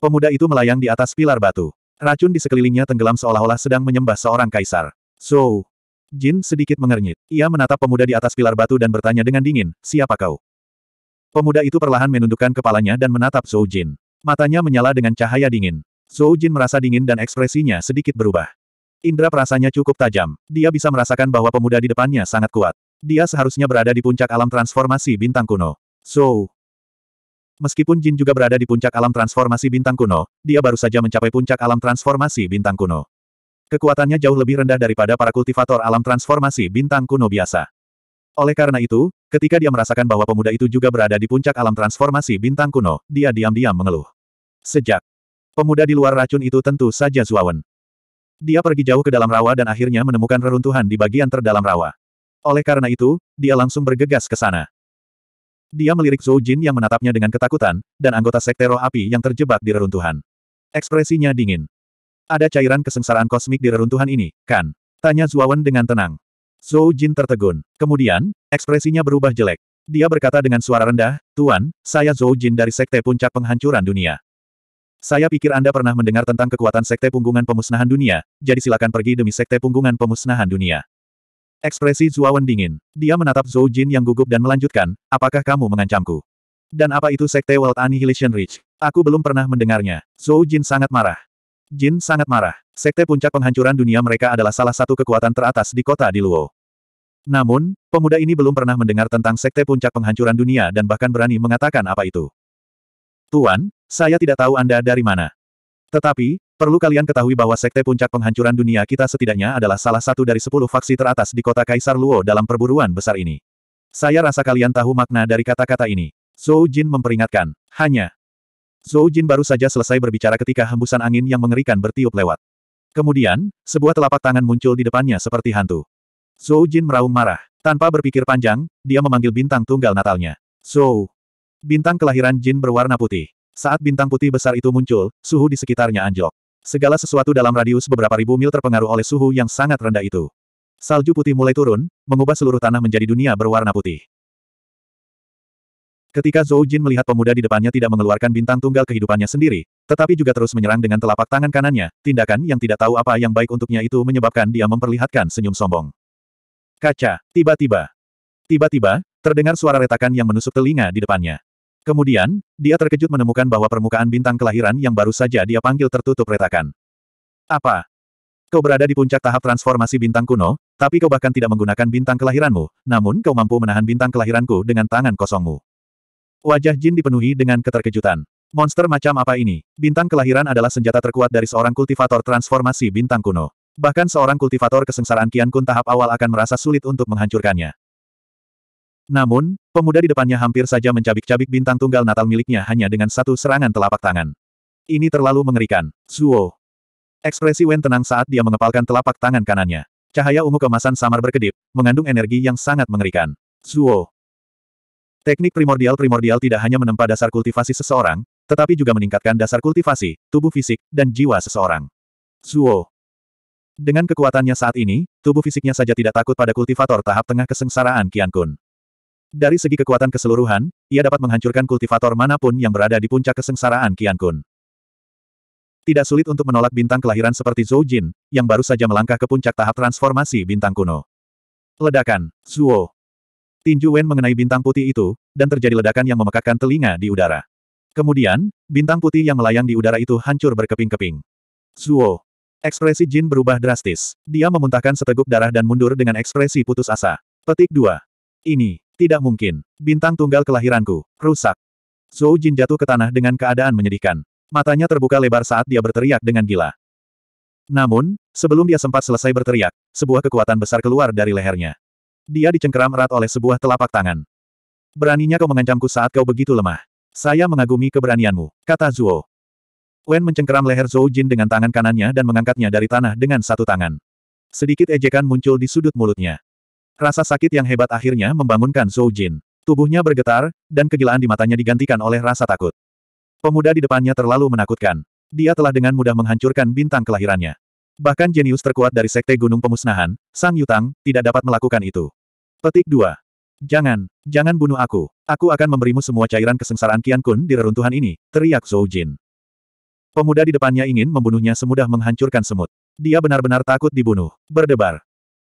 Pemuda itu melayang di atas pilar batu. Racun di sekelilingnya tenggelam seolah-olah sedang menyembah seorang kaisar. Zhou. Jin sedikit mengernyit. Ia menatap pemuda di atas pilar batu dan bertanya dengan dingin, siapa kau? Pemuda itu perlahan menundukkan kepalanya dan menatap Zhou Jin. Matanya menyala dengan cahaya dingin. Zhou Jin merasa dingin dan ekspresinya sedikit berubah. Indra perasanya cukup tajam. Dia bisa merasakan bahwa pemuda di depannya sangat kuat. Dia seharusnya berada di puncak alam transformasi bintang kuno. So, meskipun Jin juga berada di puncak alam transformasi bintang kuno, dia baru saja mencapai puncak alam transformasi bintang kuno. Kekuatannya jauh lebih rendah daripada para kultivator alam transformasi bintang kuno biasa. Oleh karena itu, ketika dia merasakan bahwa pemuda itu juga berada di puncak alam transformasi bintang kuno, dia diam-diam mengeluh. Sejak pemuda di luar racun itu tentu saja Zuawan. Dia pergi jauh ke dalam rawa dan akhirnya menemukan reruntuhan di bagian terdalam rawa. Oleh karena itu, dia langsung bergegas ke sana. Dia melirik Zhou Jin yang menatapnya dengan ketakutan, dan anggota sekte roh api yang terjebak di reruntuhan. Ekspresinya dingin. Ada cairan kesengsaraan kosmik di reruntuhan ini, kan? Tanya Zuawan dengan tenang. Zhou Jin tertegun. Kemudian, ekspresinya berubah jelek. Dia berkata dengan suara rendah, Tuan, saya Zhou Jin dari Sekte Puncak Penghancuran Dunia. Saya pikir Anda pernah mendengar tentang kekuatan Sekte Punggungan Pemusnahan Dunia, jadi silakan pergi demi Sekte Punggungan Pemusnahan Dunia. Ekspresi Zuawan dingin. Dia menatap Zhou Jin yang gugup dan melanjutkan, apakah kamu mengancamku? Dan apa itu Sekte World Annihilation Reach? Aku belum pernah mendengarnya. Zhou Jin sangat marah. Jin sangat marah. Sekte puncak penghancuran dunia mereka adalah salah satu kekuatan teratas di kota di Luo. Namun, pemuda ini belum pernah mendengar tentang Sekte puncak penghancuran dunia dan bahkan berani mengatakan apa itu. Tuan, saya tidak tahu Anda dari mana. Tetapi, perlu kalian ketahui bahwa Sekte Puncak Penghancuran Dunia kita setidaknya adalah salah satu dari sepuluh faksi teratas di kota Kaisar Luo dalam perburuan besar ini. Saya rasa kalian tahu makna dari kata-kata ini. Zhou Jin memperingatkan. Hanya. Zhou Jin baru saja selesai berbicara ketika hembusan angin yang mengerikan bertiup lewat. Kemudian, sebuah telapak tangan muncul di depannya seperti hantu. Zhou Jin meraung marah. Tanpa berpikir panjang, dia memanggil bintang tunggal Natalnya. Zhou. Bintang kelahiran jin berwarna putih. Saat bintang putih besar itu muncul, suhu di sekitarnya anjlok. Segala sesuatu dalam radius beberapa ribu mil terpengaruh oleh suhu yang sangat rendah itu. Salju putih mulai turun, mengubah seluruh tanah menjadi dunia berwarna putih. Ketika Zhou Jin melihat pemuda di depannya tidak mengeluarkan bintang tunggal kehidupannya sendiri, tetapi juga terus menyerang dengan telapak tangan kanannya, tindakan yang tidak tahu apa yang baik untuknya itu menyebabkan dia memperlihatkan senyum sombong. Kaca, tiba-tiba. Tiba-tiba, terdengar suara retakan yang menusuk telinga di depannya. Kemudian, dia terkejut menemukan bahwa permukaan bintang kelahiran yang baru saja dia panggil tertutup retakan. Apa? Kau berada di puncak tahap transformasi bintang kuno, tapi kau bahkan tidak menggunakan bintang kelahiranmu, namun kau mampu menahan bintang kelahiranku dengan tangan kosongmu. Wajah Jin dipenuhi dengan keterkejutan. Monster macam apa ini? Bintang kelahiran adalah senjata terkuat dari seorang kultivator transformasi bintang kuno. Bahkan seorang kultivator kesengsaraan Kian Kun tahap awal akan merasa sulit untuk menghancurkannya. Namun, pemuda di depannya hampir saja mencabik-cabik bintang tunggal Natal miliknya hanya dengan satu serangan telapak tangan. Ini terlalu mengerikan. Zuo. Ekspresi Wen tenang saat dia mengepalkan telapak tangan kanannya. Cahaya ungu kemasan samar berkedip, mengandung energi yang sangat mengerikan. Zuo. Teknik primordial-primordial tidak hanya menempa dasar kultivasi seseorang, tetapi juga meningkatkan dasar kultivasi, tubuh fisik, dan jiwa seseorang. Zuo. Dengan kekuatannya saat ini, tubuh fisiknya saja tidak takut pada kultivator tahap tengah kesengsaraan Kian Kun. Dari segi kekuatan keseluruhan, ia dapat menghancurkan kultivator manapun yang berada di puncak kesengsaraan Qian Kun. Tidak sulit untuk menolak bintang kelahiran seperti Zhou Jin, yang baru saja melangkah ke puncak tahap transformasi bintang kuno. Ledakan, Zuo. Tinju Wen mengenai bintang putih itu, dan terjadi ledakan yang memekakkan telinga di udara. Kemudian, bintang putih yang melayang di udara itu hancur berkeping-keping. Zuo. Ekspresi Jin berubah drastis. Dia memuntahkan seteguk darah dan mundur dengan ekspresi putus asa. Petik 2. Ini, tidak mungkin. Bintang tunggal kelahiranku. Rusak. Zhou Jin jatuh ke tanah dengan keadaan menyedihkan. Matanya terbuka lebar saat dia berteriak dengan gila. Namun, sebelum dia sempat selesai berteriak, sebuah kekuatan besar keluar dari lehernya. Dia dicengkeram erat oleh sebuah telapak tangan. Beraninya kau mengancamku saat kau begitu lemah. Saya mengagumi keberanianmu, kata Zuo. Wen mencengkeram leher Zhou Jin dengan tangan kanannya dan mengangkatnya dari tanah dengan satu tangan. Sedikit ejekan muncul di sudut mulutnya. Rasa sakit yang hebat akhirnya membangunkan Zhou Jin. Tubuhnya bergetar, dan kegilaan di matanya digantikan oleh rasa takut. Pemuda di depannya terlalu menakutkan. Dia telah dengan mudah menghancurkan bintang kelahirannya. Bahkan jenius terkuat dari Sekte Gunung Pemusnahan, Sang Yutang, tidak dapat melakukan itu. Petik 2. Jangan, jangan bunuh aku. Aku akan memberimu semua cairan kesengsaraan Kian Kun di reruntuhan ini, teriak Zhou Jin. Pemuda di depannya ingin membunuhnya semudah menghancurkan semut. Dia benar-benar takut dibunuh. Berdebar.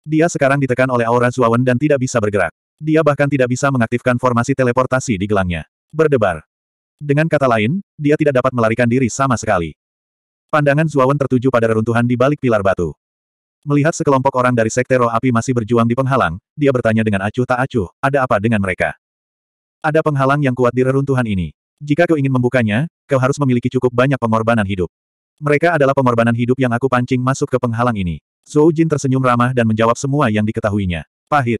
Dia sekarang ditekan oleh aura Zuawan dan tidak bisa bergerak. Dia bahkan tidak bisa mengaktifkan formasi teleportasi di gelangnya. Berdebar. Dengan kata lain, dia tidak dapat melarikan diri sama sekali. Pandangan Zuawan tertuju pada reruntuhan di balik pilar batu. Melihat sekelompok orang dari Sekte Roh Api masih berjuang di penghalang, dia bertanya dengan acuh tak acuh, ada apa dengan mereka? Ada penghalang yang kuat di reruntuhan ini. Jika kau ingin membukanya, kau harus memiliki cukup banyak pengorbanan hidup. Mereka adalah pengorbanan hidup yang aku pancing masuk ke penghalang ini. Zhou Jin tersenyum ramah dan menjawab semua yang diketahuinya. Pahit.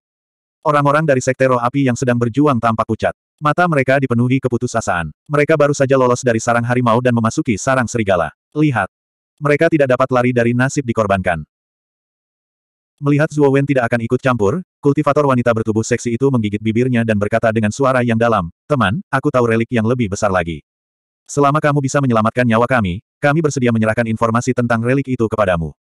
Orang-orang dari Sekte Roh Api yang sedang berjuang tampak pucat. Mata mereka dipenuhi keputusasaan. Mereka baru saja lolos dari sarang harimau dan memasuki sarang serigala. Lihat. Mereka tidak dapat lari dari nasib dikorbankan. Melihat Zuo Wen tidak akan ikut campur, kultivator wanita bertubuh seksi itu menggigit bibirnya dan berkata dengan suara yang dalam, Teman, aku tahu relik yang lebih besar lagi. Selama kamu bisa menyelamatkan nyawa kami, kami bersedia menyerahkan informasi tentang relik itu kepadamu.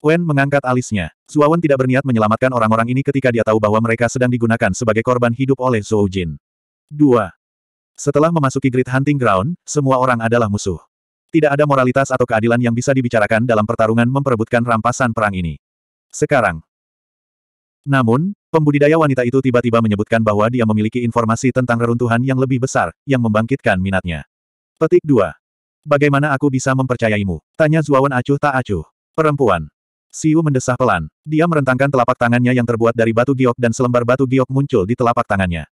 Wen mengangkat alisnya. Zuawan tidak berniat menyelamatkan orang-orang ini ketika dia tahu bahwa mereka sedang digunakan sebagai korban hidup oleh Zhou Jin. 2. Setelah memasuki Great Hunting Ground, semua orang adalah musuh. Tidak ada moralitas atau keadilan yang bisa dibicarakan dalam pertarungan memperebutkan rampasan perang ini. Sekarang. Namun, pembudidaya wanita itu tiba-tiba menyebutkan bahwa dia memiliki informasi tentang reruntuhan yang lebih besar, yang membangkitkan minatnya. Petik 2. Bagaimana aku bisa mempercayaimu? Tanya Zuawan acuh tak acuh. Perempuan. Siu mendesah pelan. Dia merentangkan telapak tangannya yang terbuat dari batu giok dan selembar batu giok muncul di telapak tangannya.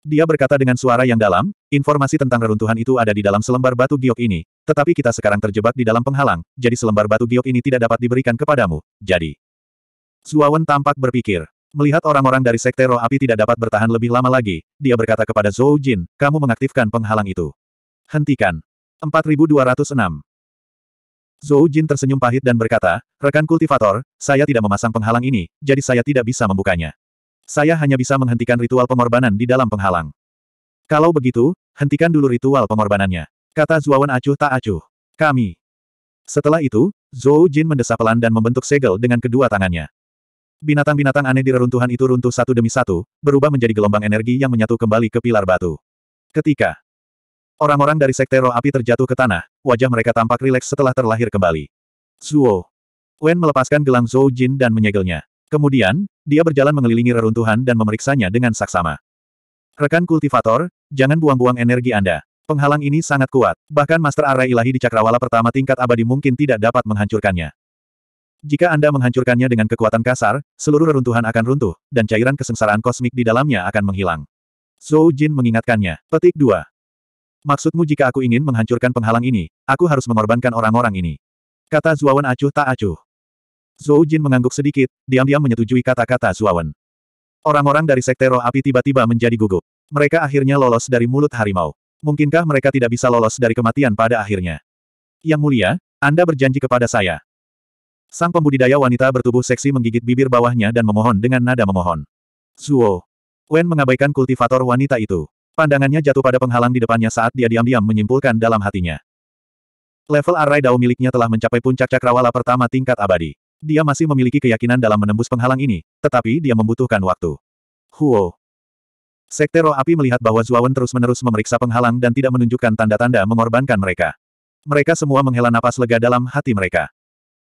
Dia berkata dengan suara yang dalam, informasi tentang reruntuhan itu ada di dalam selembar batu giok ini, tetapi kita sekarang terjebak di dalam penghalang, jadi selembar batu giok ini tidak dapat diberikan kepadamu, jadi. Zuawan tampak berpikir. Melihat orang-orang dari Sekte Roh Api tidak dapat bertahan lebih lama lagi, dia berkata kepada Zhou Jin, kamu mengaktifkan penghalang itu. Hentikan. 4206. Zhou Jin tersenyum pahit dan berkata, rekan kultivator, saya tidak memasang penghalang ini, jadi saya tidak bisa membukanya. Saya hanya bisa menghentikan ritual pengorbanan di dalam penghalang. Kalau begitu, hentikan dulu ritual pengorbanannya. Kata Zuawan acuh tak acuh. Kami. Setelah itu, Zhou Jin mendesah pelan dan membentuk segel dengan kedua tangannya. Binatang-binatang aneh di reruntuhan itu runtuh satu demi satu, berubah menjadi gelombang energi yang menyatu kembali ke pilar batu. Ketika Orang-orang dari sekte roh api terjatuh ke tanah, wajah mereka tampak rileks setelah terlahir kembali. Zuo. Wen melepaskan gelang Zhou Jin dan menyegelnya. Kemudian, dia berjalan mengelilingi reruntuhan dan memeriksanya dengan saksama. Rekan kultivator, jangan buang-buang energi Anda. Penghalang ini sangat kuat, bahkan Master Arai Ilahi di Cakrawala pertama tingkat abadi mungkin tidak dapat menghancurkannya. Jika Anda menghancurkannya dengan kekuatan kasar, seluruh reruntuhan akan runtuh, dan cairan kesengsaraan kosmik di dalamnya akan menghilang. Zhou Jin mengingatkannya. Petik 2. Maksudmu jika aku ingin menghancurkan penghalang ini, aku harus mengorbankan orang-orang ini. Kata Zuawan acuh tak acuh. Zhou Jin mengangguk sedikit, diam-diam menyetujui kata-kata Zuawan. Orang-orang dari Sekte Roh Api tiba-tiba menjadi gugup. Mereka akhirnya lolos dari mulut harimau. Mungkinkah mereka tidak bisa lolos dari kematian pada akhirnya? Yang mulia, Anda berjanji kepada saya. Sang pembudidaya wanita bertubuh seksi menggigit bibir bawahnya dan memohon dengan nada memohon. Zuo. Wen mengabaikan kultivator wanita itu. Pandangannya jatuh pada penghalang di depannya saat dia diam-diam menyimpulkan dalam hatinya. Level array dao miliknya telah mencapai puncak cakrawala pertama tingkat abadi. Dia masih memiliki keyakinan dalam menembus penghalang ini, tetapi dia membutuhkan waktu. Huo. Sekte roh api melihat bahwa Zuawan terus-menerus memeriksa penghalang dan tidak menunjukkan tanda-tanda mengorbankan mereka. Mereka semua menghela napas lega dalam hati mereka.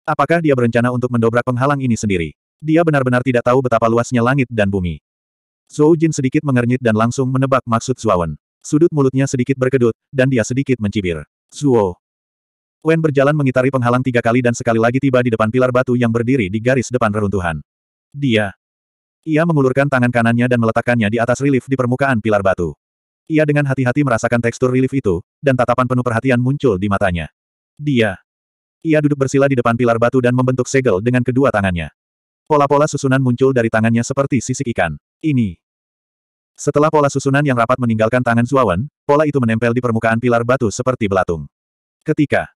Apakah dia berencana untuk mendobrak penghalang ini sendiri? Dia benar-benar tidak tahu betapa luasnya langit dan bumi. Zhou Jin sedikit mengernyit dan langsung menebak maksud Zuawan. Sudut mulutnya sedikit berkedut, dan dia sedikit mencibir. Zuo. Wen berjalan mengitari penghalang tiga kali dan sekali lagi tiba di depan pilar batu yang berdiri di garis depan reruntuhan. Dia. Ia mengulurkan tangan kanannya dan meletakkannya di atas relief di permukaan pilar batu. Ia dengan hati-hati merasakan tekstur relief itu, dan tatapan penuh perhatian muncul di matanya. Dia. Ia duduk bersila di depan pilar batu dan membentuk segel dengan kedua tangannya. Pola-pola susunan muncul dari tangannya seperti sisik ikan ini. Setelah pola susunan yang rapat meninggalkan tangan Suawan, pola itu menempel di permukaan pilar batu seperti belatung. Ketika.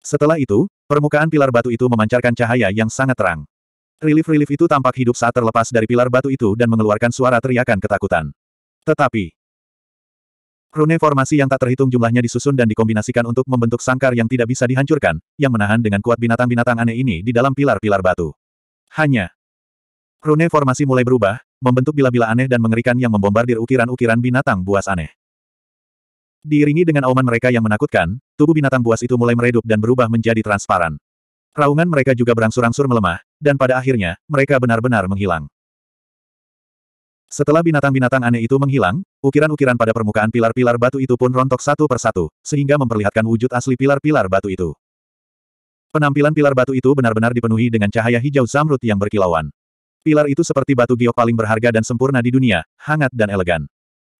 Setelah itu, permukaan pilar batu itu memancarkan cahaya yang sangat terang. Relief-relief itu tampak hidup saat terlepas dari pilar batu itu dan mengeluarkan suara teriakan ketakutan. Tetapi, rune formasi yang tak terhitung jumlahnya disusun dan dikombinasikan untuk membentuk sangkar yang tidak bisa dihancurkan, yang menahan dengan kuat binatang-binatang aneh ini di dalam pilar-pilar batu. Hanya, rune formasi mulai berubah, membentuk bila-bila aneh dan mengerikan yang membombardir ukiran-ukiran binatang buas aneh. Diiringi dengan auman mereka yang menakutkan, tubuh binatang buas itu mulai meredup dan berubah menjadi transparan. Raungan mereka juga berangsur-angsur melemah, dan pada akhirnya, mereka benar-benar menghilang. Setelah binatang-binatang aneh itu menghilang, ukiran-ukiran pada permukaan pilar-pilar batu itu pun rontok satu persatu, sehingga memperlihatkan wujud asli pilar-pilar batu itu. Penampilan pilar batu itu benar-benar dipenuhi dengan cahaya hijau zamrud yang berkilauan. Pilar itu seperti batu giok paling berharga dan sempurna di dunia, hangat dan elegan.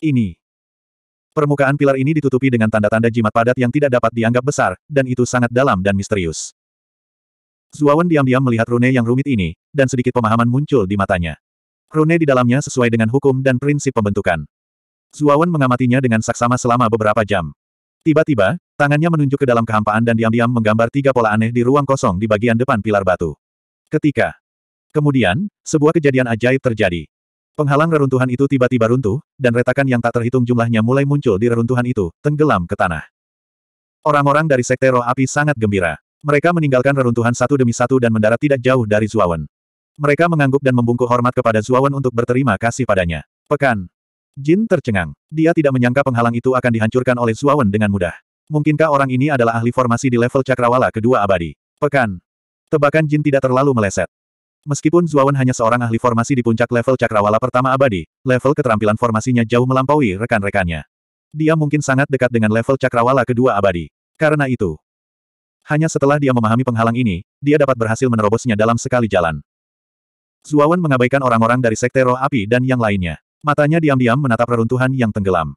Ini. Permukaan pilar ini ditutupi dengan tanda-tanda jimat padat yang tidak dapat dianggap besar, dan itu sangat dalam dan misterius. Zuawan diam-diam melihat rune yang rumit ini, dan sedikit pemahaman muncul di matanya. Rune di dalamnya sesuai dengan hukum dan prinsip pembentukan. Zuawan mengamatinya dengan saksama selama beberapa jam. Tiba-tiba, tangannya menunjuk ke dalam kehampaan dan diam-diam menggambar tiga pola aneh di ruang kosong di bagian depan pilar batu. Ketika Kemudian, sebuah kejadian ajaib terjadi. Penghalang reruntuhan itu tiba-tiba runtuh, dan retakan yang tak terhitung jumlahnya mulai muncul di reruntuhan itu, tenggelam ke tanah. Orang-orang dari Sekte Roh Api sangat gembira. Mereka meninggalkan reruntuhan satu demi satu dan mendarat tidak jauh dari Zuawan. Mereka mengangguk dan membungkuk hormat kepada Zuawan untuk berterima kasih padanya. Pekan. Jin tercengang. Dia tidak menyangka penghalang itu akan dihancurkan oleh Zuawan dengan mudah. Mungkinkah orang ini adalah ahli formasi di level cakrawala kedua abadi? Pekan. Tebakan Jin tidak terlalu meleset. Meskipun Zuawan hanya seorang ahli formasi di puncak level cakrawala pertama abadi, level keterampilan formasinya jauh melampaui rekan-rekannya. Dia mungkin sangat dekat dengan level cakrawala kedua abadi. Karena itu, hanya setelah dia memahami penghalang ini, dia dapat berhasil menerobosnya dalam sekali jalan. Zuawan mengabaikan orang-orang dari Sekte Roh Api dan yang lainnya. Matanya diam-diam menatap reruntuhan yang tenggelam.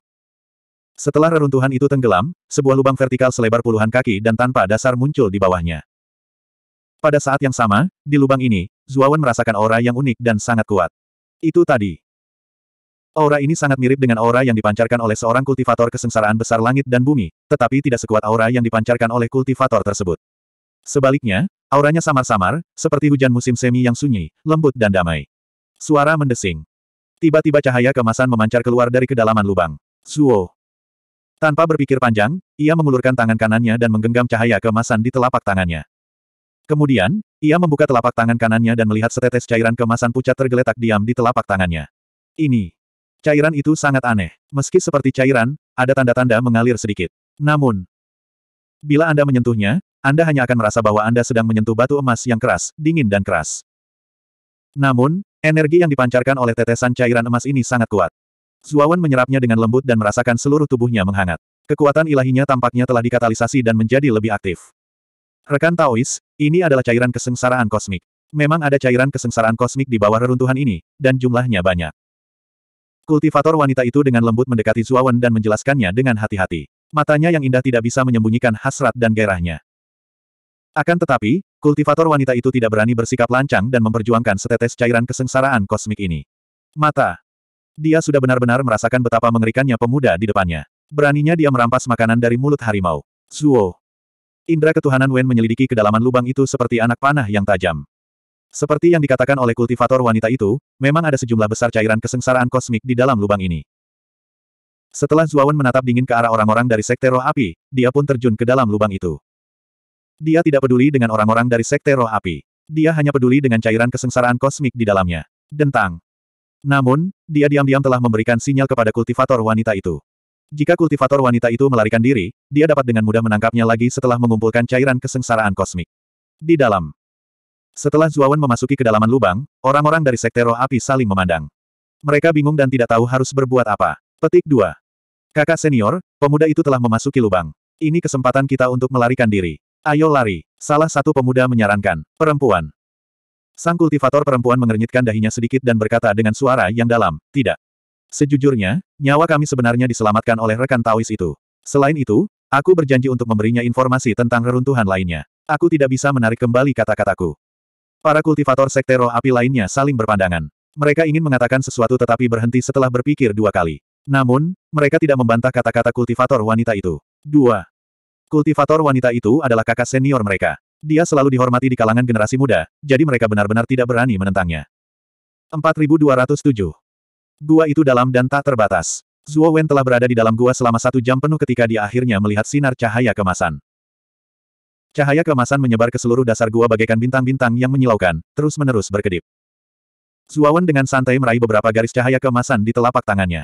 Setelah reruntuhan itu tenggelam, sebuah lubang vertikal selebar puluhan kaki dan tanpa dasar muncul di bawahnya. Pada saat yang sama, di lubang ini, Zuawan merasakan aura yang unik dan sangat kuat. Itu tadi. Aura ini sangat mirip dengan aura yang dipancarkan oleh seorang kultivator kesengsaraan besar langit dan bumi, tetapi tidak sekuat aura yang dipancarkan oleh kultivator tersebut. Sebaliknya, auranya samar-samar, seperti hujan musim semi yang sunyi, lembut dan damai. Suara mendesing. Tiba-tiba cahaya kemasan memancar keluar dari kedalaman lubang. Zuo. Tanpa berpikir panjang, ia mengulurkan tangan kanannya dan menggenggam cahaya kemasan di telapak tangannya. Kemudian, ia membuka telapak tangan kanannya dan melihat setetes cairan kemasan pucat tergeletak diam di telapak tangannya. Ini. Cairan itu sangat aneh. Meski seperti cairan, ada tanda-tanda mengalir sedikit. Namun, bila Anda menyentuhnya, Anda hanya akan merasa bahwa Anda sedang menyentuh batu emas yang keras, dingin dan keras. Namun, energi yang dipancarkan oleh tetesan cairan emas ini sangat kuat. Zuawan menyerapnya dengan lembut dan merasakan seluruh tubuhnya menghangat. Kekuatan ilahinya tampaknya telah dikatalisasi dan menjadi lebih aktif. Rekan Taois, ini adalah cairan kesengsaraan kosmik. Memang ada cairan kesengsaraan kosmik di bawah reruntuhan ini, dan jumlahnya banyak. Kultivator wanita itu dengan lembut mendekati Zuawan dan menjelaskannya dengan hati-hati. Matanya yang indah tidak bisa menyembunyikan hasrat dan gairahnya. Akan tetapi, kultivator wanita itu tidak berani bersikap lancang dan memperjuangkan setetes cairan kesengsaraan kosmik ini. Mata. Dia sudah benar-benar merasakan betapa mengerikannya pemuda di depannya. Beraninya dia merampas makanan dari mulut harimau. Zuo. Indra ketuhanan Wen menyelidiki kedalaman lubang itu seperti anak panah yang tajam. Seperti yang dikatakan oleh kultivator wanita itu, memang ada sejumlah besar cairan kesengsaraan kosmik di dalam lubang ini. Setelah Zuawan menatap dingin ke arah orang-orang dari Sekte Roh Api, dia pun terjun ke dalam lubang itu. Dia tidak peduli dengan orang-orang dari Sekte Roh Api. Dia hanya peduli dengan cairan kesengsaraan kosmik di dalamnya. Dentang. Namun, dia diam-diam telah memberikan sinyal kepada kultivator wanita itu. Jika kultivator wanita itu melarikan diri, dia dapat dengan mudah menangkapnya lagi setelah mengumpulkan cairan kesengsaraan kosmik. Di dalam. Setelah Zuawan memasuki kedalaman lubang, orang-orang dari sekte roh api saling memandang. Mereka bingung dan tidak tahu harus berbuat apa. Petik 2. Kakak senior, pemuda itu telah memasuki lubang. Ini kesempatan kita untuk melarikan diri. Ayo lari, salah satu pemuda menyarankan. Perempuan. Sang kultivator perempuan mengernyitkan dahinya sedikit dan berkata dengan suara yang dalam, tidak. Sejujurnya, nyawa kami sebenarnya diselamatkan oleh rekan Taois itu. Selain itu, aku berjanji untuk memberinya informasi tentang reruntuhan lainnya. Aku tidak bisa menarik kembali kata-kataku. Para kultivator Sekte Roh api lainnya saling berpandangan. Mereka ingin mengatakan sesuatu tetapi berhenti setelah berpikir dua kali. Namun, mereka tidak membantah kata-kata kultivator wanita itu. 2. Kultivator wanita itu adalah kakak senior mereka. Dia selalu dihormati di kalangan generasi muda, jadi mereka benar-benar tidak berani menentangnya. 4207 Gua itu dalam dan tak terbatas. Zuo Wen telah berada di dalam gua selama satu jam penuh ketika dia akhirnya melihat sinar cahaya kemasan. Cahaya kemasan menyebar ke seluruh dasar gua bagaikan bintang-bintang yang menyilaukan, terus-menerus berkedip. Zuo Wen dengan santai meraih beberapa garis cahaya kemasan di telapak tangannya.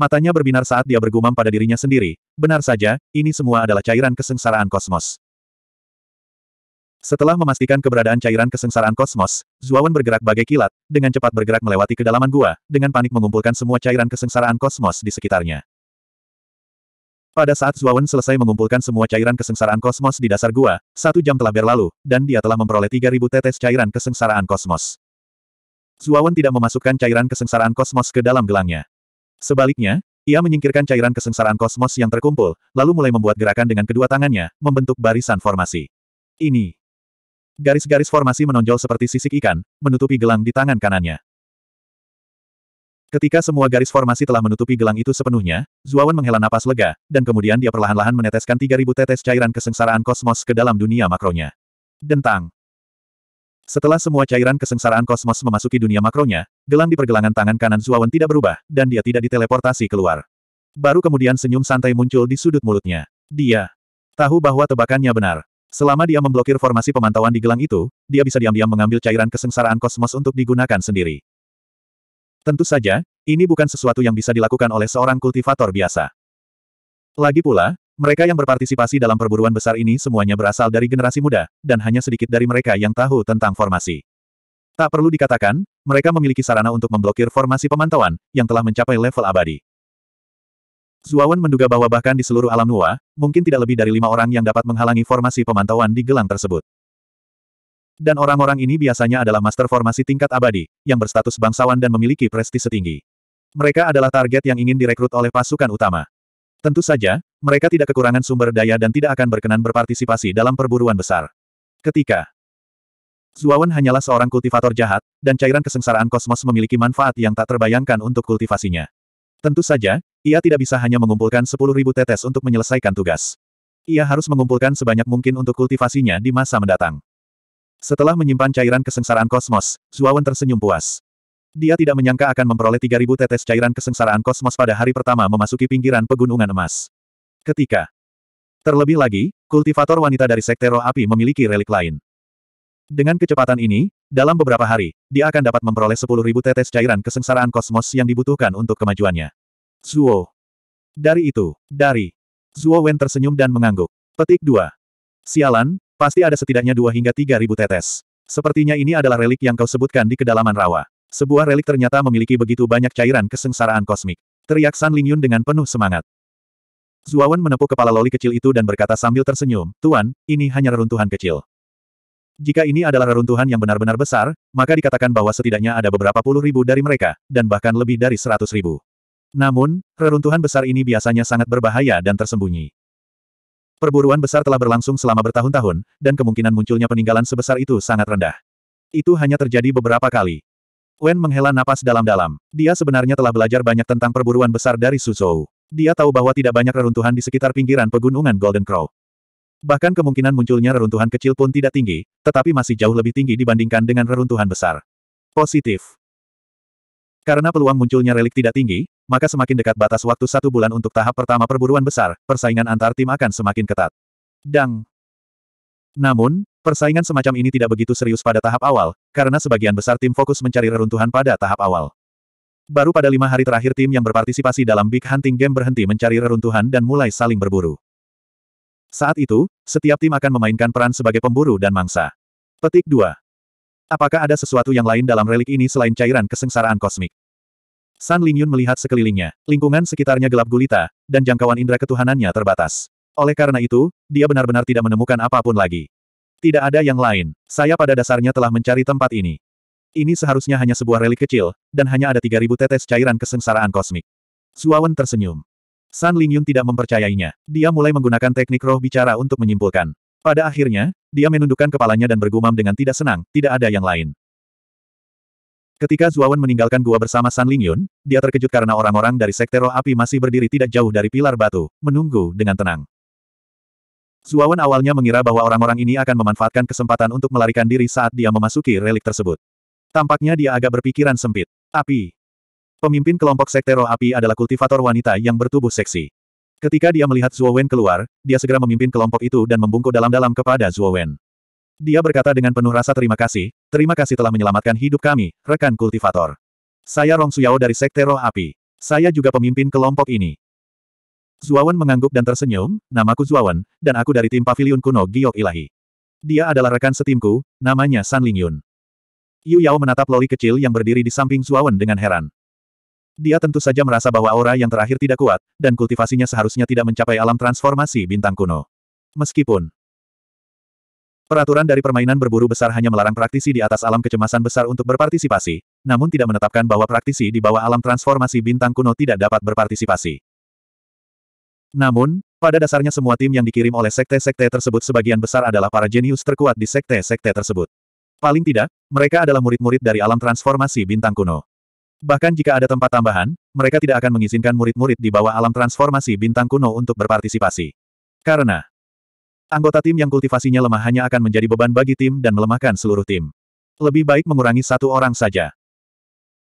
Matanya berbinar saat dia bergumam pada dirinya sendiri, benar saja, ini semua adalah cairan kesengsaraan kosmos. Setelah memastikan keberadaan cairan kesengsaraan kosmos, Zuawan bergerak bagai kilat, dengan cepat bergerak melewati kedalaman gua, dengan panik mengumpulkan semua cairan kesengsaraan kosmos di sekitarnya. Pada saat Zuawan selesai mengumpulkan semua cairan kesengsaraan kosmos di dasar gua, satu jam telah berlalu, dan dia telah memperoleh 3.000 tetes cairan kesengsaraan kosmos. Zuawan tidak memasukkan cairan kesengsaraan kosmos ke dalam gelangnya. Sebaliknya, ia menyingkirkan cairan kesengsaraan kosmos yang terkumpul, lalu mulai membuat gerakan dengan kedua tangannya, membentuk barisan formasi. Ini Garis-garis formasi menonjol seperti sisik ikan, menutupi gelang di tangan kanannya. Ketika semua garis formasi telah menutupi gelang itu sepenuhnya, Zuawan menghela napas lega, dan kemudian dia perlahan-lahan meneteskan 3000 tetes cairan kesengsaraan kosmos ke dalam dunia makronya. Dentang. Setelah semua cairan kesengsaraan kosmos memasuki dunia makronya, gelang di pergelangan tangan kanan Zuawan tidak berubah, dan dia tidak diteleportasi keluar. Baru kemudian senyum santai muncul di sudut mulutnya. Dia tahu bahwa tebakannya benar. Selama dia memblokir formasi pemantauan di gelang itu, dia bisa diam-diam mengambil cairan kesengsaraan kosmos untuk digunakan sendiri. Tentu saja, ini bukan sesuatu yang bisa dilakukan oleh seorang kultivator biasa. Lagi pula, mereka yang berpartisipasi dalam perburuan besar ini semuanya berasal dari generasi muda, dan hanya sedikit dari mereka yang tahu tentang formasi. Tak perlu dikatakan, mereka memiliki sarana untuk memblokir formasi pemantauan, yang telah mencapai level abadi. Zuawan menduga bahwa bahkan di seluruh alam Nuwa, mungkin tidak lebih dari lima orang yang dapat menghalangi formasi pemantauan di gelang tersebut. Dan orang-orang ini biasanya adalah master formasi tingkat abadi, yang berstatus bangsawan dan memiliki prestise tinggi. Mereka adalah target yang ingin direkrut oleh pasukan utama. Tentu saja, mereka tidak kekurangan sumber daya dan tidak akan berkenan berpartisipasi dalam perburuan besar. Ketika Zuawan hanyalah seorang kultivator jahat, dan cairan kesengsaraan kosmos memiliki manfaat yang tak terbayangkan untuk kultivasinya. Tentu saja, ia tidak bisa hanya mengumpulkan 10.000 tetes untuk menyelesaikan tugas. Ia harus mengumpulkan sebanyak mungkin untuk kultivasinya di masa mendatang. Setelah menyimpan cairan kesengsaraan kosmos, Zuawan tersenyum puas. Dia tidak menyangka akan memperoleh 3.000 tetes cairan kesengsaraan kosmos pada hari pertama memasuki pinggiran pegunungan emas. Ketika. Terlebih lagi, kultivator wanita dari Sektero Api memiliki relik lain. Dengan kecepatan ini, dalam beberapa hari, dia akan dapat memperoleh 10.000 tetes cairan kesengsaraan kosmos yang dibutuhkan untuk kemajuannya. Zuo. Dari itu, dari. Zuo Wen tersenyum dan mengangguk. Petik 2. Sialan, pasti ada setidaknya dua hingga tiga ribu tetes. Sepertinya ini adalah relik yang kau sebutkan di kedalaman rawa. Sebuah relik ternyata memiliki begitu banyak cairan kesengsaraan kosmik. Teriak San Lingyun dengan penuh semangat. Zuo Wen menepuk kepala loli kecil itu dan berkata sambil tersenyum, Tuan, ini hanya reruntuhan kecil. Jika ini adalah reruntuhan yang benar-benar besar, maka dikatakan bahwa setidaknya ada beberapa puluh ribu dari mereka, dan bahkan lebih dari seratus ribu. Namun, reruntuhan besar ini biasanya sangat berbahaya dan tersembunyi. Perburuan besar telah berlangsung selama bertahun-tahun, dan kemungkinan munculnya peninggalan sebesar itu sangat rendah. Itu hanya terjadi beberapa kali. Wen menghela napas dalam-dalam. Dia sebenarnya telah belajar banyak tentang perburuan besar dari Suzhou. Dia tahu bahwa tidak banyak reruntuhan di sekitar pinggiran pegunungan Golden Crow. Bahkan kemungkinan munculnya reruntuhan kecil pun tidak tinggi, tetapi masih jauh lebih tinggi dibandingkan dengan reruntuhan besar. Positif. Karena peluang munculnya relik tidak tinggi, maka semakin dekat batas waktu satu bulan untuk tahap pertama perburuan besar, persaingan antar tim akan semakin ketat. Dang! Namun, persaingan semacam ini tidak begitu serius pada tahap awal, karena sebagian besar tim fokus mencari reruntuhan pada tahap awal. Baru pada lima hari terakhir tim yang berpartisipasi dalam Big Hunting Game berhenti mencari reruntuhan dan mulai saling berburu. Saat itu, setiap tim akan memainkan peran sebagai pemburu dan mangsa. Petik 2. Apakah ada sesuatu yang lain dalam relik ini selain cairan kesengsaraan kosmik? San Lingyun melihat sekelilingnya. Lingkungan sekitarnya gelap gulita, dan jangkauan indera ketuhanannya terbatas. Oleh karena itu, dia benar-benar tidak menemukan apapun lagi. Tidak ada yang lain. Saya pada dasarnya telah mencari tempat ini. Ini seharusnya hanya sebuah relik kecil, dan hanya ada 3000 tetes cairan kesengsaraan kosmik. Suawan tersenyum. San Lingyun tidak mempercayainya. Dia mulai menggunakan teknik roh bicara untuk menyimpulkan. Pada akhirnya, dia menundukkan kepalanya dan bergumam dengan tidak senang, tidak ada yang lain. Ketika Zuawan meninggalkan gua bersama San Lingyun, dia terkejut karena orang-orang dari Sekte Roh Api masih berdiri tidak jauh dari pilar batu, menunggu dengan tenang. Zuawan awalnya mengira bahwa orang-orang ini akan memanfaatkan kesempatan untuk melarikan diri saat dia memasuki relik tersebut. Tampaknya dia agak berpikiran sempit. Api. Pemimpin kelompok Sekte Roh Api adalah kultivator wanita yang bertubuh seksi. Ketika dia melihat Zuo Wen keluar, dia segera memimpin kelompok itu dan membungkuk dalam-dalam kepada Zuo Wen. Dia berkata dengan penuh rasa terima kasih, terima kasih telah menyelamatkan hidup kami, rekan kultivator. Saya Rong Suyao dari Sekte Roh Api. Saya juga pemimpin kelompok ini. Wen mengangguk dan tersenyum, namaku Wen, dan aku dari tim pavilion kuno Giok Ilahi. Dia adalah rekan setimku, namanya San Lingyun. Yu Yao menatap loli kecil yang berdiri di samping Wen dengan heran. Dia tentu saja merasa bahwa aura yang terakhir tidak kuat, dan kultivasinya seharusnya tidak mencapai alam transformasi bintang kuno. Meskipun peraturan dari permainan berburu besar hanya melarang praktisi di atas alam kecemasan besar untuk berpartisipasi, namun tidak menetapkan bahwa praktisi di bawah alam transformasi bintang kuno tidak dapat berpartisipasi. Namun, pada dasarnya semua tim yang dikirim oleh sekte-sekte tersebut sebagian besar adalah para jenius terkuat di sekte-sekte tersebut. Paling tidak, mereka adalah murid-murid dari alam transformasi bintang kuno. Bahkan jika ada tempat tambahan, mereka tidak akan mengizinkan murid-murid di bawah alam transformasi bintang kuno untuk berpartisipasi. Karena anggota tim yang kultivasinya lemah hanya akan menjadi beban bagi tim dan melemahkan seluruh tim. Lebih baik mengurangi satu orang saja.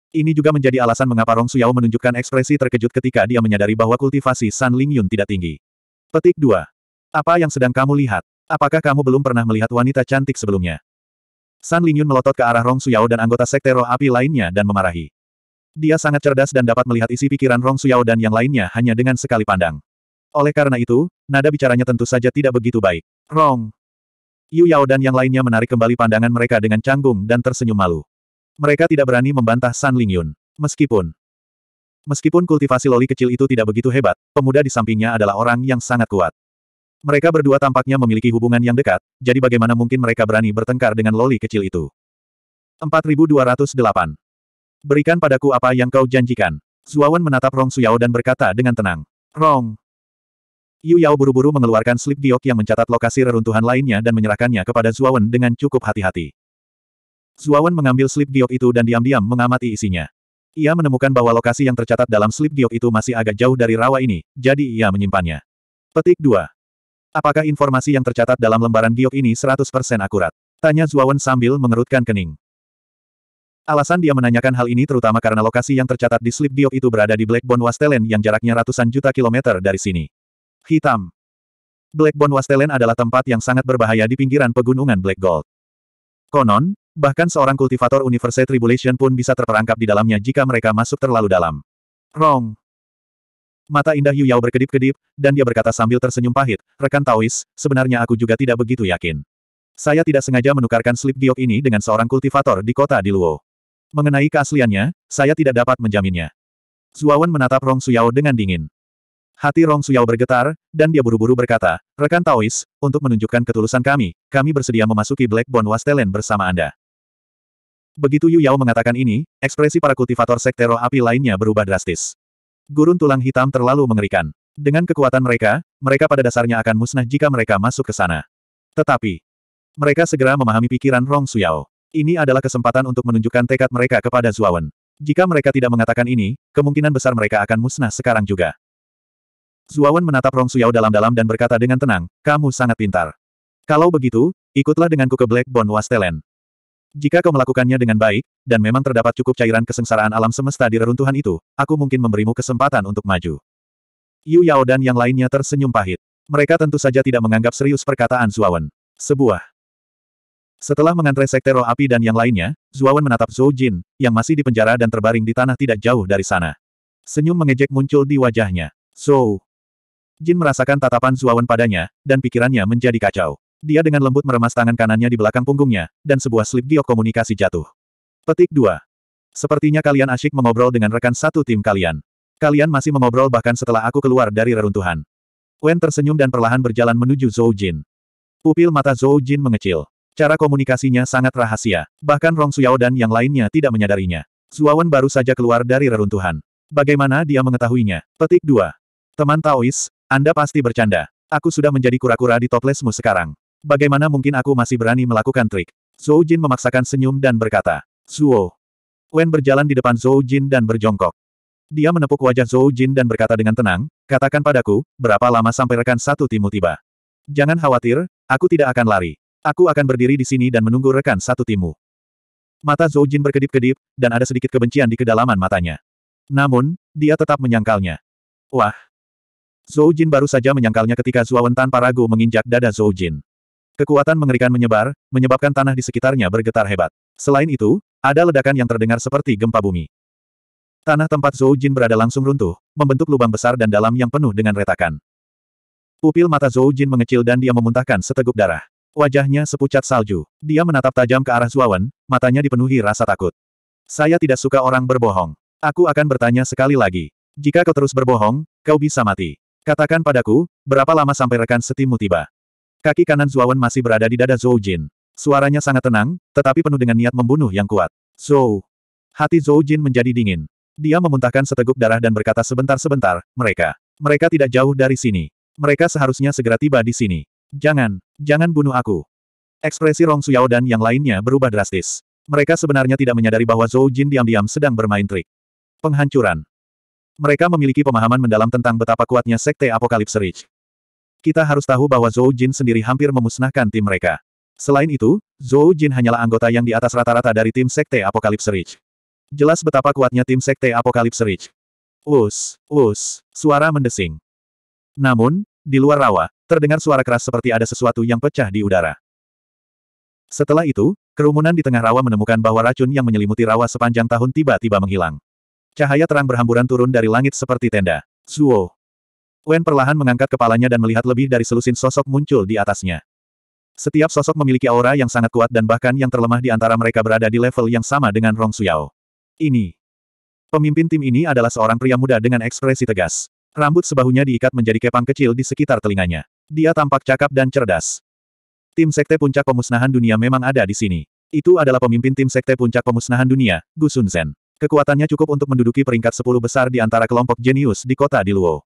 Ini juga menjadi alasan mengapa Rong Suyao menunjukkan ekspresi terkejut ketika dia menyadari bahwa kultivasi San Ling Yun tidak tinggi. Petik 2. Apa yang sedang kamu lihat? Apakah kamu belum pernah melihat wanita cantik sebelumnya? San Ling Yun melotot ke arah Rong Suyao dan anggota Sekte Roh Api lainnya dan memarahi. Dia sangat cerdas dan dapat melihat isi pikiran Rong Suyao dan yang lainnya hanya dengan sekali pandang. Oleh karena itu, nada bicaranya tentu saja tidak begitu baik. Rong. Yu Yao dan yang lainnya menarik kembali pandangan mereka dengan canggung dan tersenyum malu. Mereka tidak berani membantah San Lingyun. Meskipun Meskipun kultivasi loli kecil itu tidak begitu hebat, pemuda di sampingnya adalah orang yang sangat kuat. Mereka berdua tampaknya memiliki hubungan yang dekat, jadi bagaimana mungkin mereka berani bertengkar dengan loli kecil itu. 4208 Berikan padaku apa yang kau janjikan. Zuawan menatap Rong Suyao dan berkata dengan tenang. Rong. Yu Yao buru-buru mengeluarkan slip diok yang mencatat lokasi reruntuhan lainnya dan menyerahkannya kepada Zuawan dengan cukup hati-hati. Zuawan mengambil slip diok itu dan diam-diam mengamati isinya. Ia menemukan bahwa lokasi yang tercatat dalam slip diok itu masih agak jauh dari rawa ini, jadi ia menyimpannya. Petik 2. Apakah informasi yang tercatat dalam lembaran diok ini 100% akurat? Tanya Zuawan sambil mengerutkan kening. Alasan dia menanyakan hal ini terutama karena lokasi yang tercatat di slip Diok itu berada di Blackbone Wastelen yang jaraknya ratusan juta kilometer dari sini. Hitam. Blackbone Wastelen adalah tempat yang sangat berbahaya di pinggiran pegunungan Black Gold. Konon, bahkan seorang kultivator Universe Tribulation pun bisa terperangkap di dalamnya jika mereka masuk terlalu dalam. Rong. Mata indah Yu Yao berkedip-kedip, dan dia berkata sambil tersenyum pahit, rekan Taois, sebenarnya aku juga tidak begitu yakin. Saya tidak sengaja menukarkan slip diop ini dengan seorang kultivator di kota di Luo. Mengenai keasliannya, saya tidak dapat menjaminnya. Zuawan menatap Rong Suyao dengan dingin. Hati Rong Suyao bergetar, dan dia buru-buru berkata, Rekan Taois, untuk menunjukkan ketulusan kami, kami bersedia memasuki Black Bond Wastelen bersama Anda. Begitu Yu Yao mengatakan ini, ekspresi para kultivator sekte roh api lainnya berubah drastis. Gurun tulang hitam terlalu mengerikan. Dengan kekuatan mereka, mereka pada dasarnya akan musnah jika mereka masuk ke sana. Tetapi, mereka segera memahami pikiran Rong Suyao. Ini adalah kesempatan untuk menunjukkan tekad mereka kepada Zuawan. Jika mereka tidak mengatakan ini, kemungkinan besar mereka akan musnah sekarang juga. Zuawan menatap Rong Suyao dalam-dalam dan berkata dengan tenang, kamu sangat pintar. Kalau begitu, ikutlah denganku ke Black Bone Wastelen. Jika kau melakukannya dengan baik, dan memang terdapat cukup cairan kesengsaraan alam semesta di reruntuhan itu, aku mungkin memberimu kesempatan untuk maju. Yu Yao dan yang lainnya tersenyum pahit. Mereka tentu saja tidak menganggap serius perkataan Zuawan. Sebuah setelah mengantre Sekte Roh Api dan yang lainnya, Zuawan menatap Zhou Jin, yang masih dipenjara dan terbaring di tanah tidak jauh dari sana. Senyum mengejek muncul di wajahnya. Zhou. Jin merasakan tatapan Zuawan padanya, dan pikirannya menjadi kacau. Dia dengan lembut meremas tangan kanannya di belakang punggungnya, dan sebuah slip giok komunikasi jatuh. Petik 2. Sepertinya kalian asyik mengobrol dengan rekan satu tim kalian. Kalian masih mengobrol bahkan setelah aku keluar dari reruntuhan. Wen tersenyum dan perlahan berjalan menuju Zhou Jin. Pupil mata Zhou Jin mengecil. Cara komunikasinya sangat rahasia. Bahkan Rong Suyao dan yang lainnya tidak menyadarinya. Zuawan baru saja keluar dari reruntuhan. Bagaimana dia mengetahuinya? Petik 2. Teman Taois, Anda pasti bercanda. Aku sudah menjadi kura-kura di toplesmu sekarang. Bagaimana mungkin aku masih berani melakukan trik? Zhou Jin memaksakan senyum dan berkata, Zuo. Wen berjalan di depan Zhou Jin dan berjongkok. Dia menepuk wajah Zhou Jin dan berkata dengan tenang, katakan padaku, berapa lama sampai rekan satu timu tiba. Jangan khawatir, aku tidak akan lari. Aku akan berdiri di sini dan menunggu rekan satu timu. Mata Zhou Jin berkedip-kedip, dan ada sedikit kebencian di kedalaman matanya. Namun, dia tetap menyangkalnya. Wah! Zhou Jin baru saja menyangkalnya ketika Zuawan tanpa ragu menginjak dada Zhou Jin. Kekuatan mengerikan menyebar, menyebabkan tanah di sekitarnya bergetar hebat. Selain itu, ada ledakan yang terdengar seperti gempa bumi. Tanah tempat Zhou Jin berada langsung runtuh, membentuk lubang besar dan dalam yang penuh dengan retakan. Pupil mata Zhou Jin mengecil dan dia memuntahkan seteguk darah. Wajahnya sepucat salju. Dia menatap tajam ke arah Zuawan, matanya dipenuhi rasa takut. Saya tidak suka orang berbohong. Aku akan bertanya sekali lagi. Jika kau terus berbohong, kau bisa mati. Katakan padaku, berapa lama sampai rekan setimu tiba? Kaki kanan Zuawan masih berada di dada Zhou Jin. Suaranya sangat tenang, tetapi penuh dengan niat membunuh yang kuat. Zhou. Hati Zhou Jin menjadi dingin. Dia memuntahkan seteguk darah dan berkata sebentar-sebentar, mereka. Mereka tidak jauh dari sini. Mereka seharusnya segera tiba di sini. Jangan, jangan bunuh aku. Ekspresi Rong Suyao dan yang lainnya berubah drastis. Mereka sebenarnya tidak menyadari bahwa Zhou Jin diam-diam sedang bermain trik. Penghancuran. Mereka memiliki pemahaman mendalam tentang betapa kuatnya Sekte Apokalips Ridge. Kita harus tahu bahwa Zhou Jin sendiri hampir memusnahkan tim mereka. Selain itu, Zhou Jin hanyalah anggota yang di atas rata-rata dari tim Sekte Apokalips Ridge. Jelas betapa kuatnya tim Sekte Apokalips Ridge. Us, us, suara mendesing. Namun, di luar rawa, Terdengar suara keras seperti ada sesuatu yang pecah di udara. Setelah itu, kerumunan di tengah rawa menemukan bahwa racun yang menyelimuti rawa sepanjang tahun tiba-tiba menghilang. Cahaya terang berhamburan turun dari langit seperti tenda. Suo. Wen perlahan mengangkat kepalanya dan melihat lebih dari selusin sosok muncul di atasnya. Setiap sosok memiliki aura yang sangat kuat dan bahkan yang terlemah di antara mereka berada di level yang sama dengan Rong Suyao. Ini. Pemimpin tim ini adalah seorang pria muda dengan ekspresi tegas. Rambut sebahunya diikat menjadi kepang kecil di sekitar telinganya. Dia tampak cakap dan cerdas. Tim Sekte Puncak Pemusnahan Dunia memang ada di sini. Itu adalah pemimpin tim Sekte Puncak Pemusnahan Dunia, Gu Sunsen. Kekuatannya cukup untuk menduduki peringkat 10 besar di antara kelompok jenius di kota di Luo.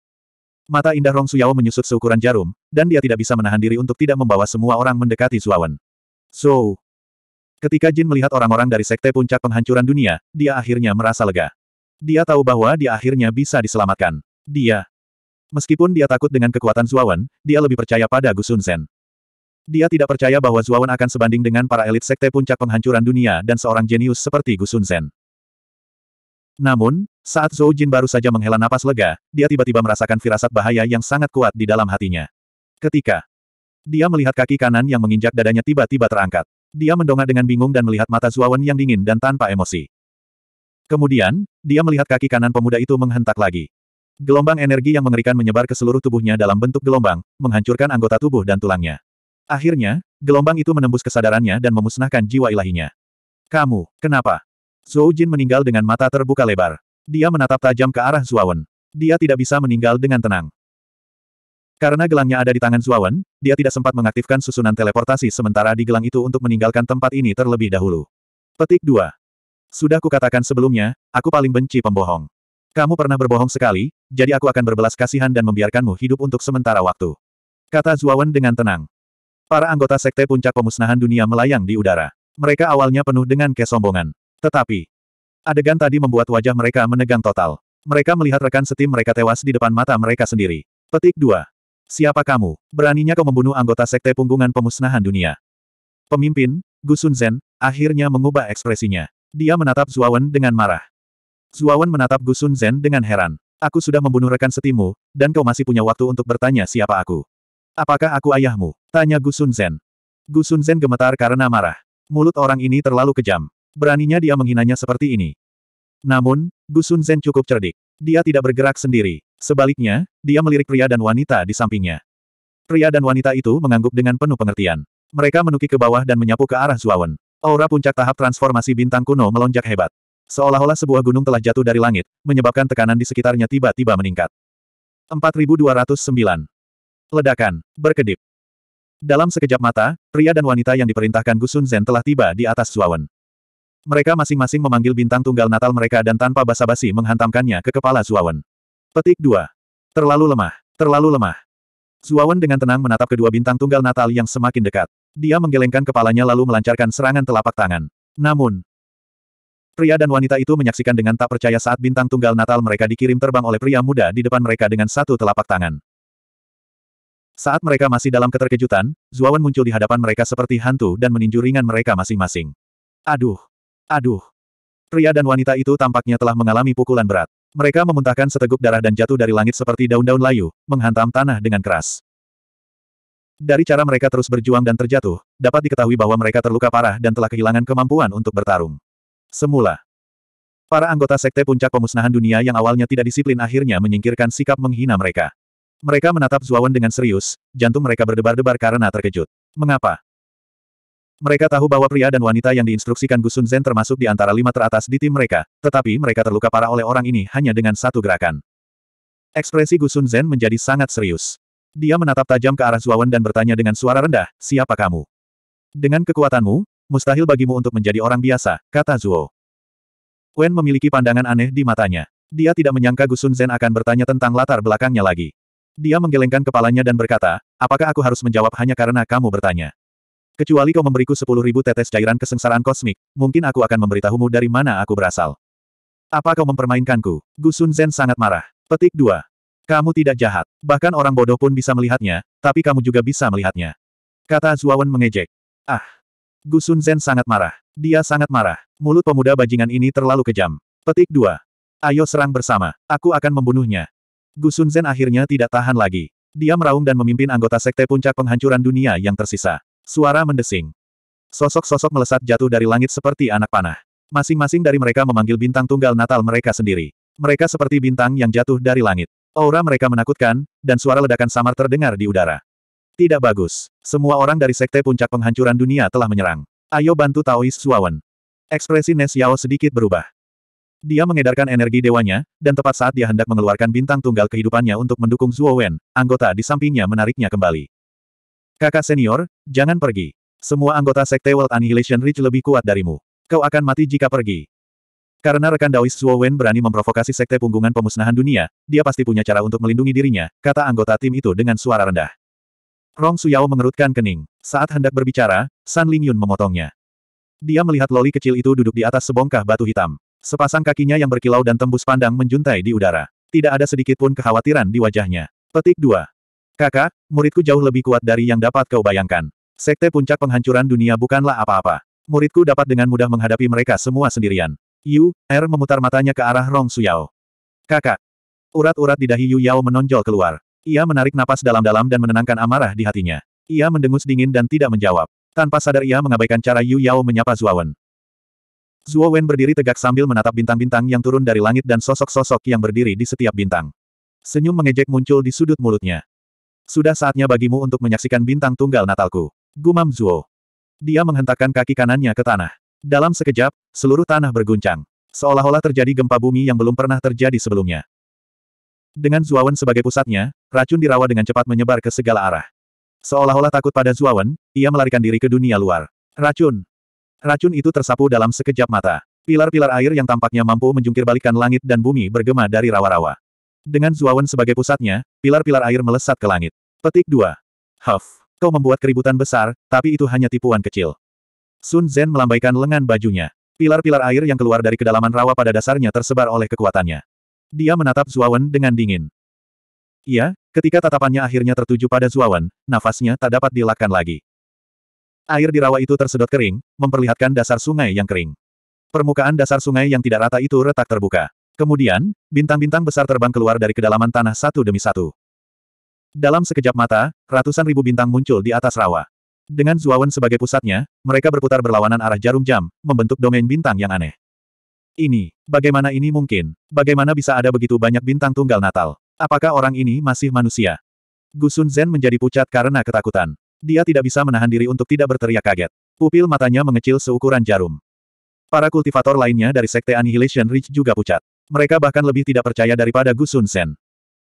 Mata indah Rong Suyao menyusut seukuran jarum, dan dia tidak bisa menahan diri untuk tidak membawa semua orang mendekati Zuawan. So, ketika Jin melihat orang-orang dari Sekte Puncak Penghancuran Dunia, dia akhirnya merasa lega. Dia tahu bahwa dia akhirnya bisa diselamatkan. Dia Meskipun dia takut dengan kekuatan Zuawan, dia lebih percaya pada Gusun Sen. Dia tidak percaya bahwa Zuawan akan sebanding dengan para elit sekte puncak penghancuran dunia dan seorang jenius seperti Gusun Sen. Namun, saat Zhou Jin baru saja menghela napas lega, dia tiba-tiba merasakan firasat bahaya yang sangat kuat di dalam hatinya. Ketika dia melihat kaki kanan yang menginjak dadanya tiba-tiba terangkat. Dia mendongak dengan bingung dan melihat mata Zuawan yang dingin dan tanpa emosi. Kemudian, dia melihat kaki kanan pemuda itu menghentak lagi. Gelombang energi yang mengerikan menyebar ke seluruh tubuhnya dalam bentuk gelombang, menghancurkan anggota tubuh dan tulangnya. Akhirnya, gelombang itu menembus kesadarannya dan memusnahkan jiwa ilahinya. Kamu, kenapa? Zhou Jin meninggal dengan mata terbuka lebar. Dia menatap tajam ke arah Zuawan. Dia tidak bisa meninggal dengan tenang. Karena gelangnya ada di tangan Zuawan, dia tidak sempat mengaktifkan susunan teleportasi sementara di gelang itu untuk meninggalkan tempat ini terlebih dahulu. Petik 2. Sudah kukatakan sebelumnya, aku paling benci pembohong. Kamu pernah berbohong sekali, jadi aku akan berbelas kasihan dan membiarkanmu hidup untuk sementara waktu. Kata Zuawan dengan tenang. Para anggota Sekte Puncak Pemusnahan Dunia melayang di udara. Mereka awalnya penuh dengan kesombongan. Tetapi, adegan tadi membuat wajah mereka menegang total. Mereka melihat rekan setim mereka tewas di depan mata mereka sendiri. Petik 2. Siapa kamu? Beraninya kau membunuh anggota Sekte Punggungan Pemusnahan Dunia. Pemimpin, Gusun Zen, akhirnya mengubah ekspresinya. Dia menatap Zuawan dengan marah. Zuawan menatap Gusun Zen dengan heran. Aku sudah membunuh rekan setimu, dan kau masih punya waktu untuk bertanya siapa aku. Apakah aku ayahmu? Tanya Gusun Zen. Gusun Zen gemetar karena marah. Mulut orang ini terlalu kejam. Beraninya dia menghinanya seperti ini. Namun, Gusun Zen cukup cerdik. Dia tidak bergerak sendiri. Sebaliknya, dia melirik pria dan wanita di sampingnya. Pria dan wanita itu mengangguk dengan penuh pengertian. Mereka menukik ke bawah dan menyapu ke arah Zuawan. Aura puncak tahap transformasi bintang kuno melonjak hebat. Seolah-olah sebuah gunung telah jatuh dari langit, menyebabkan tekanan di sekitarnya tiba-tiba meningkat. 4209. Ledakan. Berkedip. Dalam sekejap mata, pria dan wanita yang diperintahkan Gusun Zen telah tiba di atas Zuawan. Mereka masing-masing memanggil bintang tunggal Natal mereka dan tanpa basa-basi menghantamkannya ke kepala Zuawan. Petik 2. Terlalu lemah. Terlalu lemah. Zuawan dengan tenang menatap kedua bintang tunggal Natal yang semakin dekat. Dia menggelengkan kepalanya lalu melancarkan serangan telapak tangan. Namun, Pria dan wanita itu menyaksikan dengan tak percaya saat bintang tunggal Natal mereka dikirim terbang oleh pria muda di depan mereka dengan satu telapak tangan. Saat mereka masih dalam keterkejutan, Zuawan muncul di hadapan mereka seperti hantu dan meninju ringan mereka masing-masing. Aduh! Aduh! Pria dan wanita itu tampaknya telah mengalami pukulan berat. Mereka memuntahkan seteguk darah dan jatuh dari langit seperti daun-daun layu, menghantam tanah dengan keras. Dari cara mereka terus berjuang dan terjatuh, dapat diketahui bahwa mereka terluka parah dan telah kehilangan kemampuan untuk bertarung. Semula. Para anggota Sekte Puncak Pemusnahan Dunia yang awalnya tidak disiplin akhirnya menyingkirkan sikap menghina mereka. Mereka menatap Zuawan dengan serius, jantung mereka berdebar-debar karena terkejut. Mengapa? Mereka tahu bahwa pria dan wanita yang diinstruksikan Gusun Zen termasuk di antara lima teratas di tim mereka, tetapi mereka terluka parah oleh orang ini hanya dengan satu gerakan. Ekspresi Gusun Zen menjadi sangat serius. Dia menatap tajam ke arah Zuawan dan bertanya dengan suara rendah, siapa kamu? Dengan kekuatanmu, mustahil bagimu untuk menjadi orang biasa, kata Zuo. Wen memiliki pandangan aneh di matanya. Dia tidak menyangka Gusun Zen akan bertanya tentang latar belakangnya lagi. Dia menggelengkan kepalanya dan berkata, apakah aku harus menjawab hanya karena kamu bertanya? Kecuali kau memberiku sepuluh ribu tetes cairan kesengsaraan kosmik, mungkin aku akan memberitahumu dari mana aku berasal. Apa kau mempermainkanku? Gusun Zen sangat marah. Petik 2. Kamu tidak jahat. Bahkan orang bodoh pun bisa melihatnya, tapi kamu juga bisa melihatnya. Kata Zuawan mengejek. Ah, Gusun Zen sangat marah. Dia sangat marah. Mulut pemuda bajingan ini terlalu kejam. Petik 2. Ayo serang bersama. Aku akan membunuhnya. Gusun Zen akhirnya tidak tahan lagi. Dia meraung dan memimpin anggota sekte puncak penghancuran dunia yang tersisa. Suara mendesing. Sosok-sosok melesat jatuh dari langit seperti anak panah. Masing-masing dari mereka memanggil bintang tunggal Natal mereka sendiri. Mereka seperti bintang yang jatuh dari langit. Aura mereka menakutkan, dan suara ledakan samar terdengar di udara. Tidak bagus. Semua orang dari Sekte Puncak Penghancuran Dunia telah menyerang. Ayo bantu Taois Suawan. Ekspresi Nes Yao sedikit berubah. Dia mengedarkan energi dewanya, dan tepat saat dia hendak mengeluarkan bintang tunggal kehidupannya untuk mendukung Zuo Wen, anggota di sampingnya menariknya kembali. Kakak senior, jangan pergi. Semua anggota Sekte World Annihilation Reach lebih kuat darimu. Kau akan mati jika pergi. Karena rekan Daois Zuo Wen berani memprovokasi sekte punggungan pemusnahan dunia, dia pasti punya cara untuk melindungi dirinya, kata anggota tim itu dengan suara rendah. Rong Suyao mengerutkan kening. Saat hendak berbicara, San Ling Yun memotongnya. Dia melihat loli kecil itu duduk di atas sebongkah batu hitam. Sepasang kakinya yang berkilau dan tembus pandang menjuntai di udara. Tidak ada sedikit pun kekhawatiran di wajahnya. Petik 2. Kakak, muridku jauh lebih kuat dari yang dapat kau bayangkan. Sekte puncak penghancuran dunia bukanlah apa-apa. Muridku dapat dengan mudah menghadapi mereka semua sendirian. Yu, Er memutar matanya ke arah Rong Suyao. Kakak. Urat-urat di dahi Yu Yao menonjol keluar. Ia menarik napas dalam-dalam dan menenangkan amarah di hatinya. Ia mendengus dingin dan tidak menjawab. Tanpa sadar ia mengabaikan cara Yu Yao menyapa Zuowen. Wen berdiri tegak sambil menatap bintang-bintang yang turun dari langit dan sosok-sosok yang berdiri di setiap bintang. Senyum mengejek muncul di sudut mulutnya. Sudah saatnya bagimu untuk menyaksikan bintang tunggal Natalku. Gumam Zuo. Dia menghentakkan kaki kanannya ke tanah. Dalam sekejap, seluruh tanah berguncang. Seolah-olah terjadi gempa bumi yang belum pernah terjadi sebelumnya. Dengan Zuawan sebagai pusatnya, racun di rawa dengan cepat menyebar ke segala arah. Seolah-olah takut pada Zuawan, ia melarikan diri ke dunia luar. Racun. Racun itu tersapu dalam sekejap mata. Pilar-pilar air yang tampaknya mampu menjungkirbalikkan langit dan bumi bergema dari rawa-rawa. Dengan Zuawan sebagai pusatnya, pilar-pilar air melesat ke langit. Petik 2. Huff. Kau membuat keributan besar, tapi itu hanya tipuan kecil. Sun Zen melambaikan lengan bajunya. Pilar-pilar air yang keluar dari kedalaman rawa pada dasarnya tersebar oleh kekuatannya. Dia menatap Zuawan dengan dingin. Iya, ketika tatapannya akhirnya tertuju pada Zuawan, nafasnya tak dapat dilakukan lagi. Air di rawa itu tersedot kering, memperlihatkan dasar sungai yang kering. Permukaan dasar sungai yang tidak rata itu retak terbuka. Kemudian, bintang-bintang besar terbang keluar dari kedalaman tanah satu demi satu. Dalam sekejap mata, ratusan ribu bintang muncul di atas rawa. Dengan Zuawan sebagai pusatnya, mereka berputar berlawanan arah jarum jam, membentuk domain bintang yang aneh. Ini, bagaimana ini mungkin? Bagaimana bisa ada begitu banyak bintang tunggal Natal? Apakah orang ini masih manusia? Gusun Zen menjadi pucat karena ketakutan. Dia tidak bisa menahan diri untuk tidak berteriak kaget. Pupil matanya mengecil seukuran jarum. Para kultivator lainnya dari Sekte Annihilation Ridge juga pucat. Mereka bahkan lebih tidak percaya daripada Gusun Zen.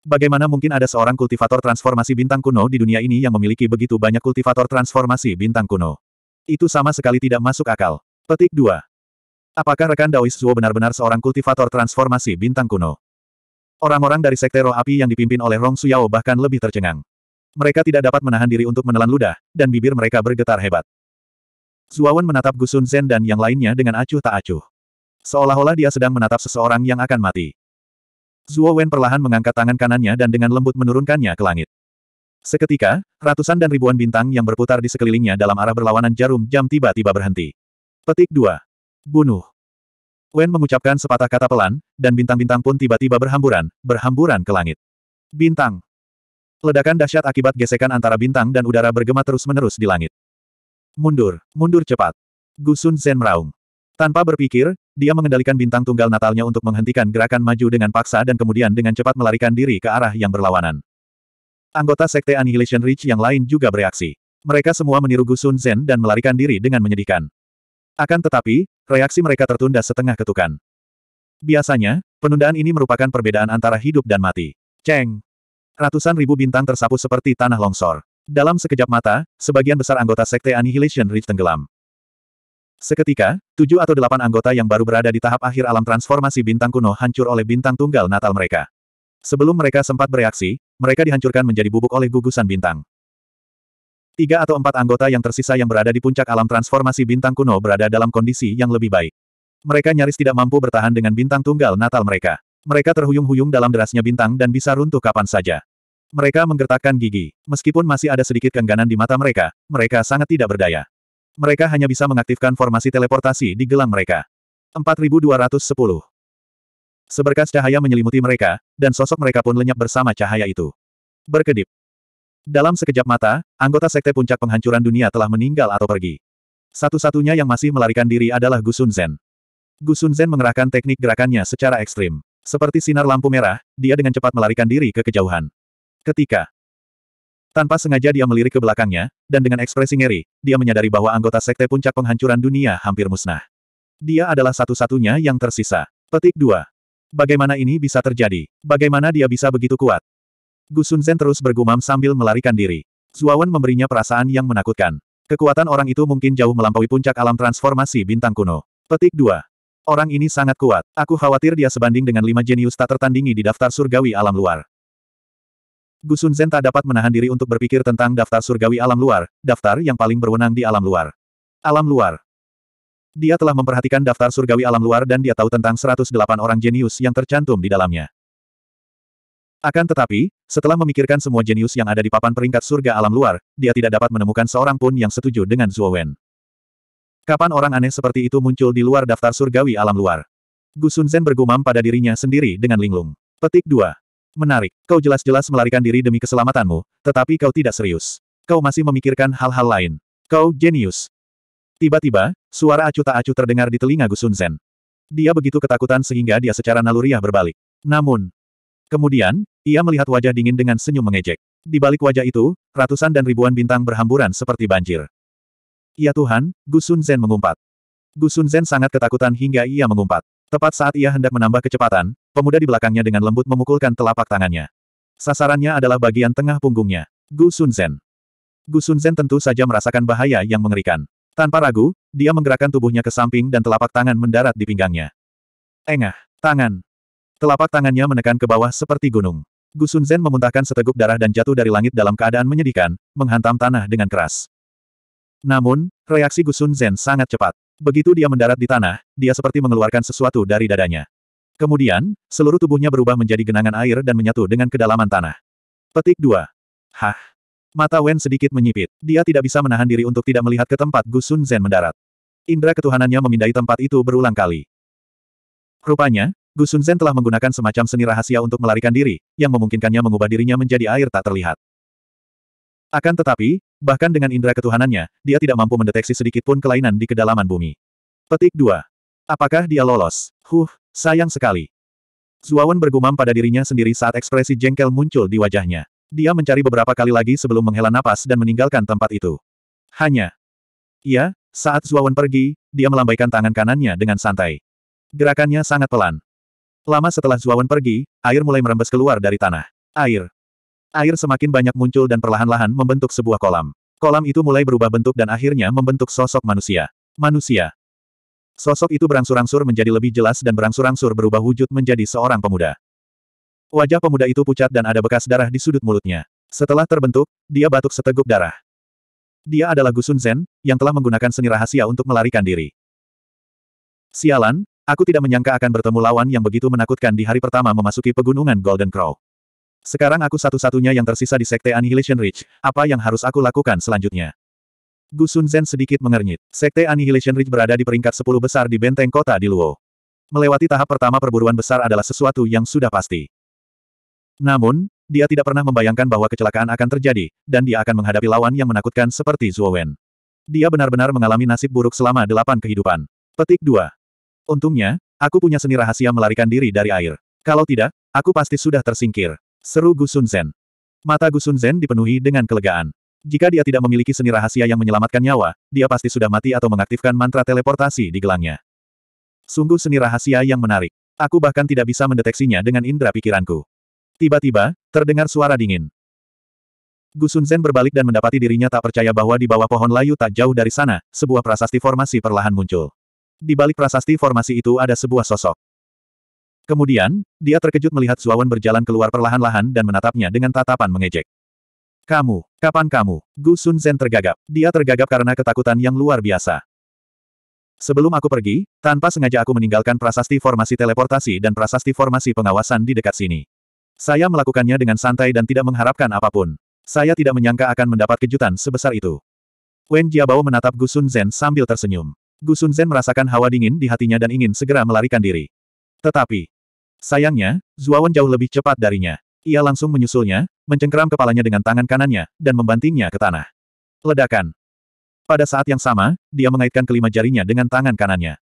Bagaimana mungkin ada seorang kultivator transformasi bintang kuno di dunia ini yang memiliki begitu banyak kultivator transformasi bintang kuno? Itu sama sekali tidak masuk akal. Petik 2. Apakah rekan Daois Zuo benar-benar seorang kultivator transformasi bintang kuno? Orang-orang dari Sekte Roh Api yang dipimpin oleh Rong Suyao bahkan lebih tercengang. Mereka tidak dapat menahan diri untuk menelan ludah, dan bibir mereka bergetar hebat. Zuawan menatap Gusun Zen dan yang lainnya dengan acuh tak acuh. Seolah-olah dia sedang menatap seseorang yang akan mati. Zuo perlahan mengangkat tangan kanannya dan dengan lembut menurunkannya ke langit. Seketika, ratusan dan ribuan bintang yang berputar di sekelilingnya dalam arah berlawanan jarum jam tiba-tiba berhenti. Petik 2. Bunuh. Wen mengucapkan sepatah kata pelan, dan bintang-bintang pun tiba-tiba berhamburan, berhamburan ke langit. Bintang. Ledakan dahsyat akibat gesekan antara bintang dan udara bergema terus-menerus di langit. Mundur, mundur cepat. Gusun Zen meraung. Tanpa berpikir, dia mengendalikan bintang tunggal natalnya untuk menghentikan gerakan maju dengan paksa dan kemudian dengan cepat melarikan diri ke arah yang berlawanan. Anggota Sekte Annihilation Reach yang lain juga bereaksi. Mereka semua meniru Gusun Zen dan melarikan diri dengan menyedihkan. Akan tetapi, reaksi mereka tertunda setengah ketukan. Biasanya, penundaan ini merupakan perbedaan antara hidup dan mati. Ceng! Ratusan ribu bintang tersapu seperti tanah longsor. Dalam sekejap mata, sebagian besar anggota Sekte Annihilation Reef tenggelam. Seketika, tujuh atau delapan anggota yang baru berada di tahap akhir alam transformasi bintang kuno hancur oleh bintang tunggal natal mereka. Sebelum mereka sempat bereaksi, mereka dihancurkan menjadi bubuk oleh gugusan bintang. Tiga atau empat anggota yang tersisa yang berada di puncak alam transformasi bintang kuno berada dalam kondisi yang lebih baik. Mereka nyaris tidak mampu bertahan dengan bintang tunggal Natal mereka. Mereka terhuyung-huyung dalam derasnya bintang dan bisa runtuh kapan saja. Mereka menggertakkan gigi. Meskipun masih ada sedikit kengganan di mata mereka, mereka sangat tidak berdaya. Mereka hanya bisa mengaktifkan formasi teleportasi di gelang mereka. 4210 Seberkas cahaya menyelimuti mereka, dan sosok mereka pun lenyap bersama cahaya itu. Berkedip, dalam sekejap mata, anggota Sekte Puncak Penghancuran Dunia telah meninggal atau pergi. Satu-satunya yang masih melarikan diri adalah Gusun Zen. Gusun Zen mengerahkan teknik gerakannya secara ekstrim. Seperti sinar lampu merah, dia dengan cepat melarikan diri ke kejauhan. Ketika tanpa sengaja dia melirik ke belakangnya, dan dengan ekspresi ngeri, dia menyadari bahwa anggota Sekte Puncak Penghancuran Dunia hampir musnah. Dia adalah satu-satunya yang tersisa. Petik 2. Bagaimana ini bisa terjadi? Bagaimana dia bisa begitu kuat? Zen terus bergumam sambil melarikan diri. Zuawan memberinya perasaan yang menakutkan. Kekuatan orang itu mungkin jauh melampaui puncak alam transformasi bintang kuno. Petik 2. Orang ini sangat kuat. Aku khawatir dia sebanding dengan lima jenius tak tertandingi di daftar surgawi alam luar. Gusun Zen tak dapat menahan diri untuk berpikir tentang daftar surgawi alam luar, daftar yang paling berwenang di alam luar. Alam luar. Dia telah memperhatikan daftar surgawi alam luar dan dia tahu tentang 108 orang jenius yang tercantum di dalamnya. Akan tetapi, setelah memikirkan semua jenius yang ada di papan peringkat surga alam luar, dia tidak dapat menemukan seorang pun yang setuju dengan Zhuo Wen. Kapan orang aneh seperti itu muncul di luar daftar surgawi alam luar? Gu Zen bergumam pada dirinya sendiri dengan linglung. Petik 2. Menarik, kau jelas-jelas melarikan diri demi keselamatanmu, tetapi kau tidak serius. Kau masih memikirkan hal-hal lain. Kau jenius. Tiba-tiba, suara acu tak acuh terdengar di telinga Gu Zen. Dia begitu ketakutan sehingga dia secara naluriah berbalik. Namun, kemudian, ia melihat wajah dingin dengan senyum mengejek. Di balik wajah itu, ratusan dan ribuan bintang berhamburan seperti banjir. Ya Tuhan, Gusun Zen mengumpat. Gusun Zen sangat ketakutan hingga ia mengumpat. Tepat saat ia hendak menambah kecepatan, pemuda di belakangnya dengan lembut memukulkan telapak tangannya. Sasarannya adalah bagian tengah punggungnya. Gusun Zen. Gusun Zen tentu saja merasakan bahaya yang mengerikan. Tanpa ragu, dia menggerakkan tubuhnya ke samping dan telapak tangan mendarat di pinggangnya. Engah, tangan. Telapak tangannya menekan ke bawah seperti gunung. Gusun Zen memuntahkan seteguk darah dan jatuh dari langit dalam keadaan menyedihkan, menghantam tanah dengan keras. Namun, reaksi Gusun Zen sangat cepat. Begitu dia mendarat di tanah, dia seperti mengeluarkan sesuatu dari dadanya. Kemudian, seluruh tubuhnya berubah menjadi genangan air dan menyatu dengan kedalaman tanah. Petik 2. Hah. Mata Wen sedikit menyipit. Dia tidak bisa menahan diri untuk tidak melihat ke tempat Gusun Zen mendarat. Indra ketuhanannya memindai tempat itu berulang kali. Rupanya, Gu telah menggunakan semacam seni rahasia untuk melarikan diri, yang memungkinkannya mengubah dirinya menjadi air tak terlihat. Akan tetapi, bahkan dengan indera ketuhanannya, dia tidak mampu mendeteksi sedikit pun kelainan di kedalaman bumi. Petik 2. Apakah dia lolos? Huh, sayang sekali. Zuawan bergumam pada dirinya sendiri saat ekspresi jengkel muncul di wajahnya. Dia mencari beberapa kali lagi sebelum menghela napas dan meninggalkan tempat itu. Hanya. Iya, saat Zuawan pergi, dia melambaikan tangan kanannya dengan santai. Gerakannya sangat pelan. Lama setelah Zuawan pergi, air mulai merembes keluar dari tanah. Air. Air semakin banyak muncul dan perlahan-lahan membentuk sebuah kolam. Kolam itu mulai berubah bentuk dan akhirnya membentuk sosok manusia. Manusia. Sosok itu berangsur-angsur menjadi lebih jelas dan berangsur-angsur berubah wujud menjadi seorang pemuda. Wajah pemuda itu pucat dan ada bekas darah di sudut mulutnya. Setelah terbentuk, dia batuk seteguk darah. Dia adalah Gusun Zen, yang telah menggunakan seni rahasia untuk melarikan diri. Sialan, Aku tidak menyangka akan bertemu lawan yang begitu menakutkan di hari pertama memasuki pegunungan Golden Crow. Sekarang aku satu-satunya yang tersisa di Sekte Annihilation Ridge, apa yang harus aku lakukan selanjutnya? Gu Zen sedikit mengernyit. Sekte Annihilation Ridge berada di peringkat 10 besar di benteng kota di Luo. Melewati tahap pertama perburuan besar adalah sesuatu yang sudah pasti. Namun, dia tidak pernah membayangkan bahwa kecelakaan akan terjadi, dan dia akan menghadapi lawan yang menakutkan seperti Zhuo Wen. Dia benar-benar mengalami nasib buruk selama delapan kehidupan. Petik 2. Untungnya, aku punya seni rahasia melarikan diri dari air. Kalau tidak, aku pasti sudah tersingkir. Seru Gu Zen. Mata Gu Zen dipenuhi dengan kelegaan. Jika dia tidak memiliki seni rahasia yang menyelamatkan nyawa, dia pasti sudah mati atau mengaktifkan mantra teleportasi di gelangnya. Sungguh seni rahasia yang menarik. Aku bahkan tidak bisa mendeteksinya dengan indera pikiranku. Tiba-tiba, terdengar suara dingin. Gu Zen berbalik dan mendapati dirinya tak percaya bahwa di bawah pohon layu tak jauh dari sana, sebuah prasasti formasi perlahan muncul. Di balik prasasti formasi itu ada sebuah sosok. Kemudian, dia terkejut melihat Zuawan berjalan keluar perlahan-lahan dan menatapnya dengan tatapan mengejek. Kamu, kapan kamu? Gu Sun Zen tergagap. Dia tergagap karena ketakutan yang luar biasa. Sebelum aku pergi, tanpa sengaja aku meninggalkan prasasti formasi teleportasi dan prasasti formasi pengawasan di dekat sini. Saya melakukannya dengan santai dan tidak mengharapkan apapun. Saya tidak menyangka akan mendapat kejutan sebesar itu. Wen Jiabao menatap Gusun Zen sambil tersenyum. Gu Zen merasakan hawa dingin di hatinya dan ingin segera melarikan diri. Tetapi, sayangnya, Zuawan jauh lebih cepat darinya. Ia langsung menyusulnya, mencengkeram kepalanya dengan tangan kanannya, dan membantingnya ke tanah. Ledakan. Pada saat yang sama, dia mengaitkan kelima jarinya dengan tangan kanannya.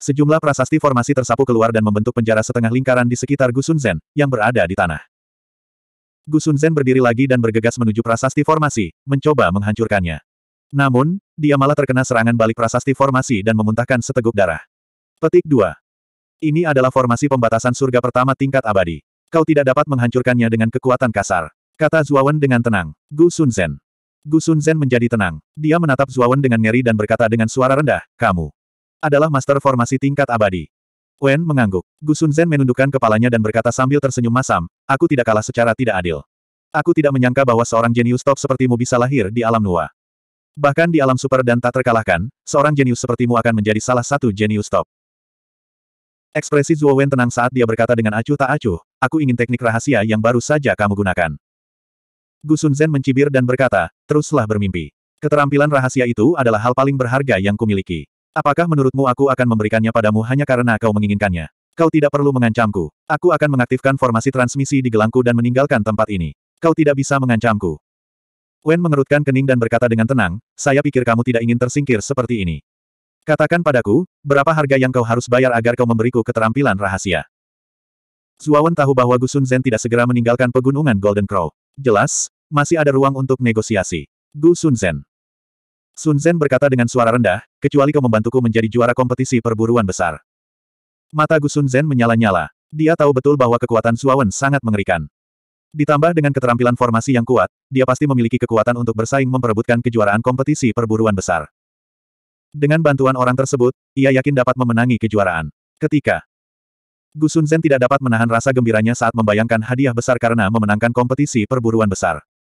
Sejumlah prasasti formasi tersapu keluar dan membentuk penjara setengah lingkaran di sekitar Zen, yang berada di tanah. Zen berdiri lagi dan bergegas menuju prasasti formasi, mencoba menghancurkannya. Namun, dia malah terkena serangan balik prasasti formasi dan memuntahkan seteguk darah. Petik 2. Ini adalah formasi pembatasan surga pertama tingkat abadi. Kau tidak dapat menghancurkannya dengan kekuatan kasar. Kata Zuawan dengan tenang. Gu Sun Sunzen. Gu Sun Sunzen menjadi tenang. Dia menatap Zuawan dengan ngeri dan berkata dengan suara rendah, Kamu adalah master formasi tingkat abadi. Wen mengangguk. Gu Sun Sunzen menundukkan kepalanya dan berkata sambil tersenyum masam, Aku tidak kalah secara tidak adil. Aku tidak menyangka bahwa seorang jenius top sepertimu bisa lahir di alam nua. Bahkan di alam super dan tak terkalahkan, seorang jenius sepertimu akan menjadi salah satu jenius top. Ekspresi Zhuo Wen tenang saat dia berkata dengan acuh tak acuh, aku ingin teknik rahasia yang baru saja kamu gunakan. Gu zen mencibir dan berkata, teruslah bermimpi. Keterampilan rahasia itu adalah hal paling berharga yang kumiliki. Apakah menurutmu aku akan memberikannya padamu hanya karena kau menginginkannya? Kau tidak perlu mengancamku. Aku akan mengaktifkan formasi transmisi di gelangku dan meninggalkan tempat ini. Kau tidak bisa mengancamku. Wen mengerutkan kening dan berkata dengan tenang, saya pikir kamu tidak ingin tersingkir seperti ini. Katakan padaku, berapa harga yang kau harus bayar agar kau memberiku keterampilan rahasia? Zuawan tahu bahwa Gusun Zen tidak segera meninggalkan pegunungan Golden Crow. Jelas, masih ada ruang untuk negosiasi. Gu Zen. Sun Zen berkata dengan suara rendah, kecuali kau membantuku menjadi juara kompetisi perburuan besar. Mata Gu Zen menyala-nyala. Dia tahu betul bahwa kekuatan Zuawan sangat mengerikan. Ditambah dengan keterampilan formasi yang kuat, dia pasti memiliki kekuatan untuk bersaing memperebutkan kejuaraan kompetisi perburuan besar. Dengan bantuan orang tersebut, ia yakin dapat memenangi kejuaraan. Ketika Gusun Zen tidak dapat menahan rasa gembiranya saat membayangkan hadiah besar karena memenangkan kompetisi perburuan besar.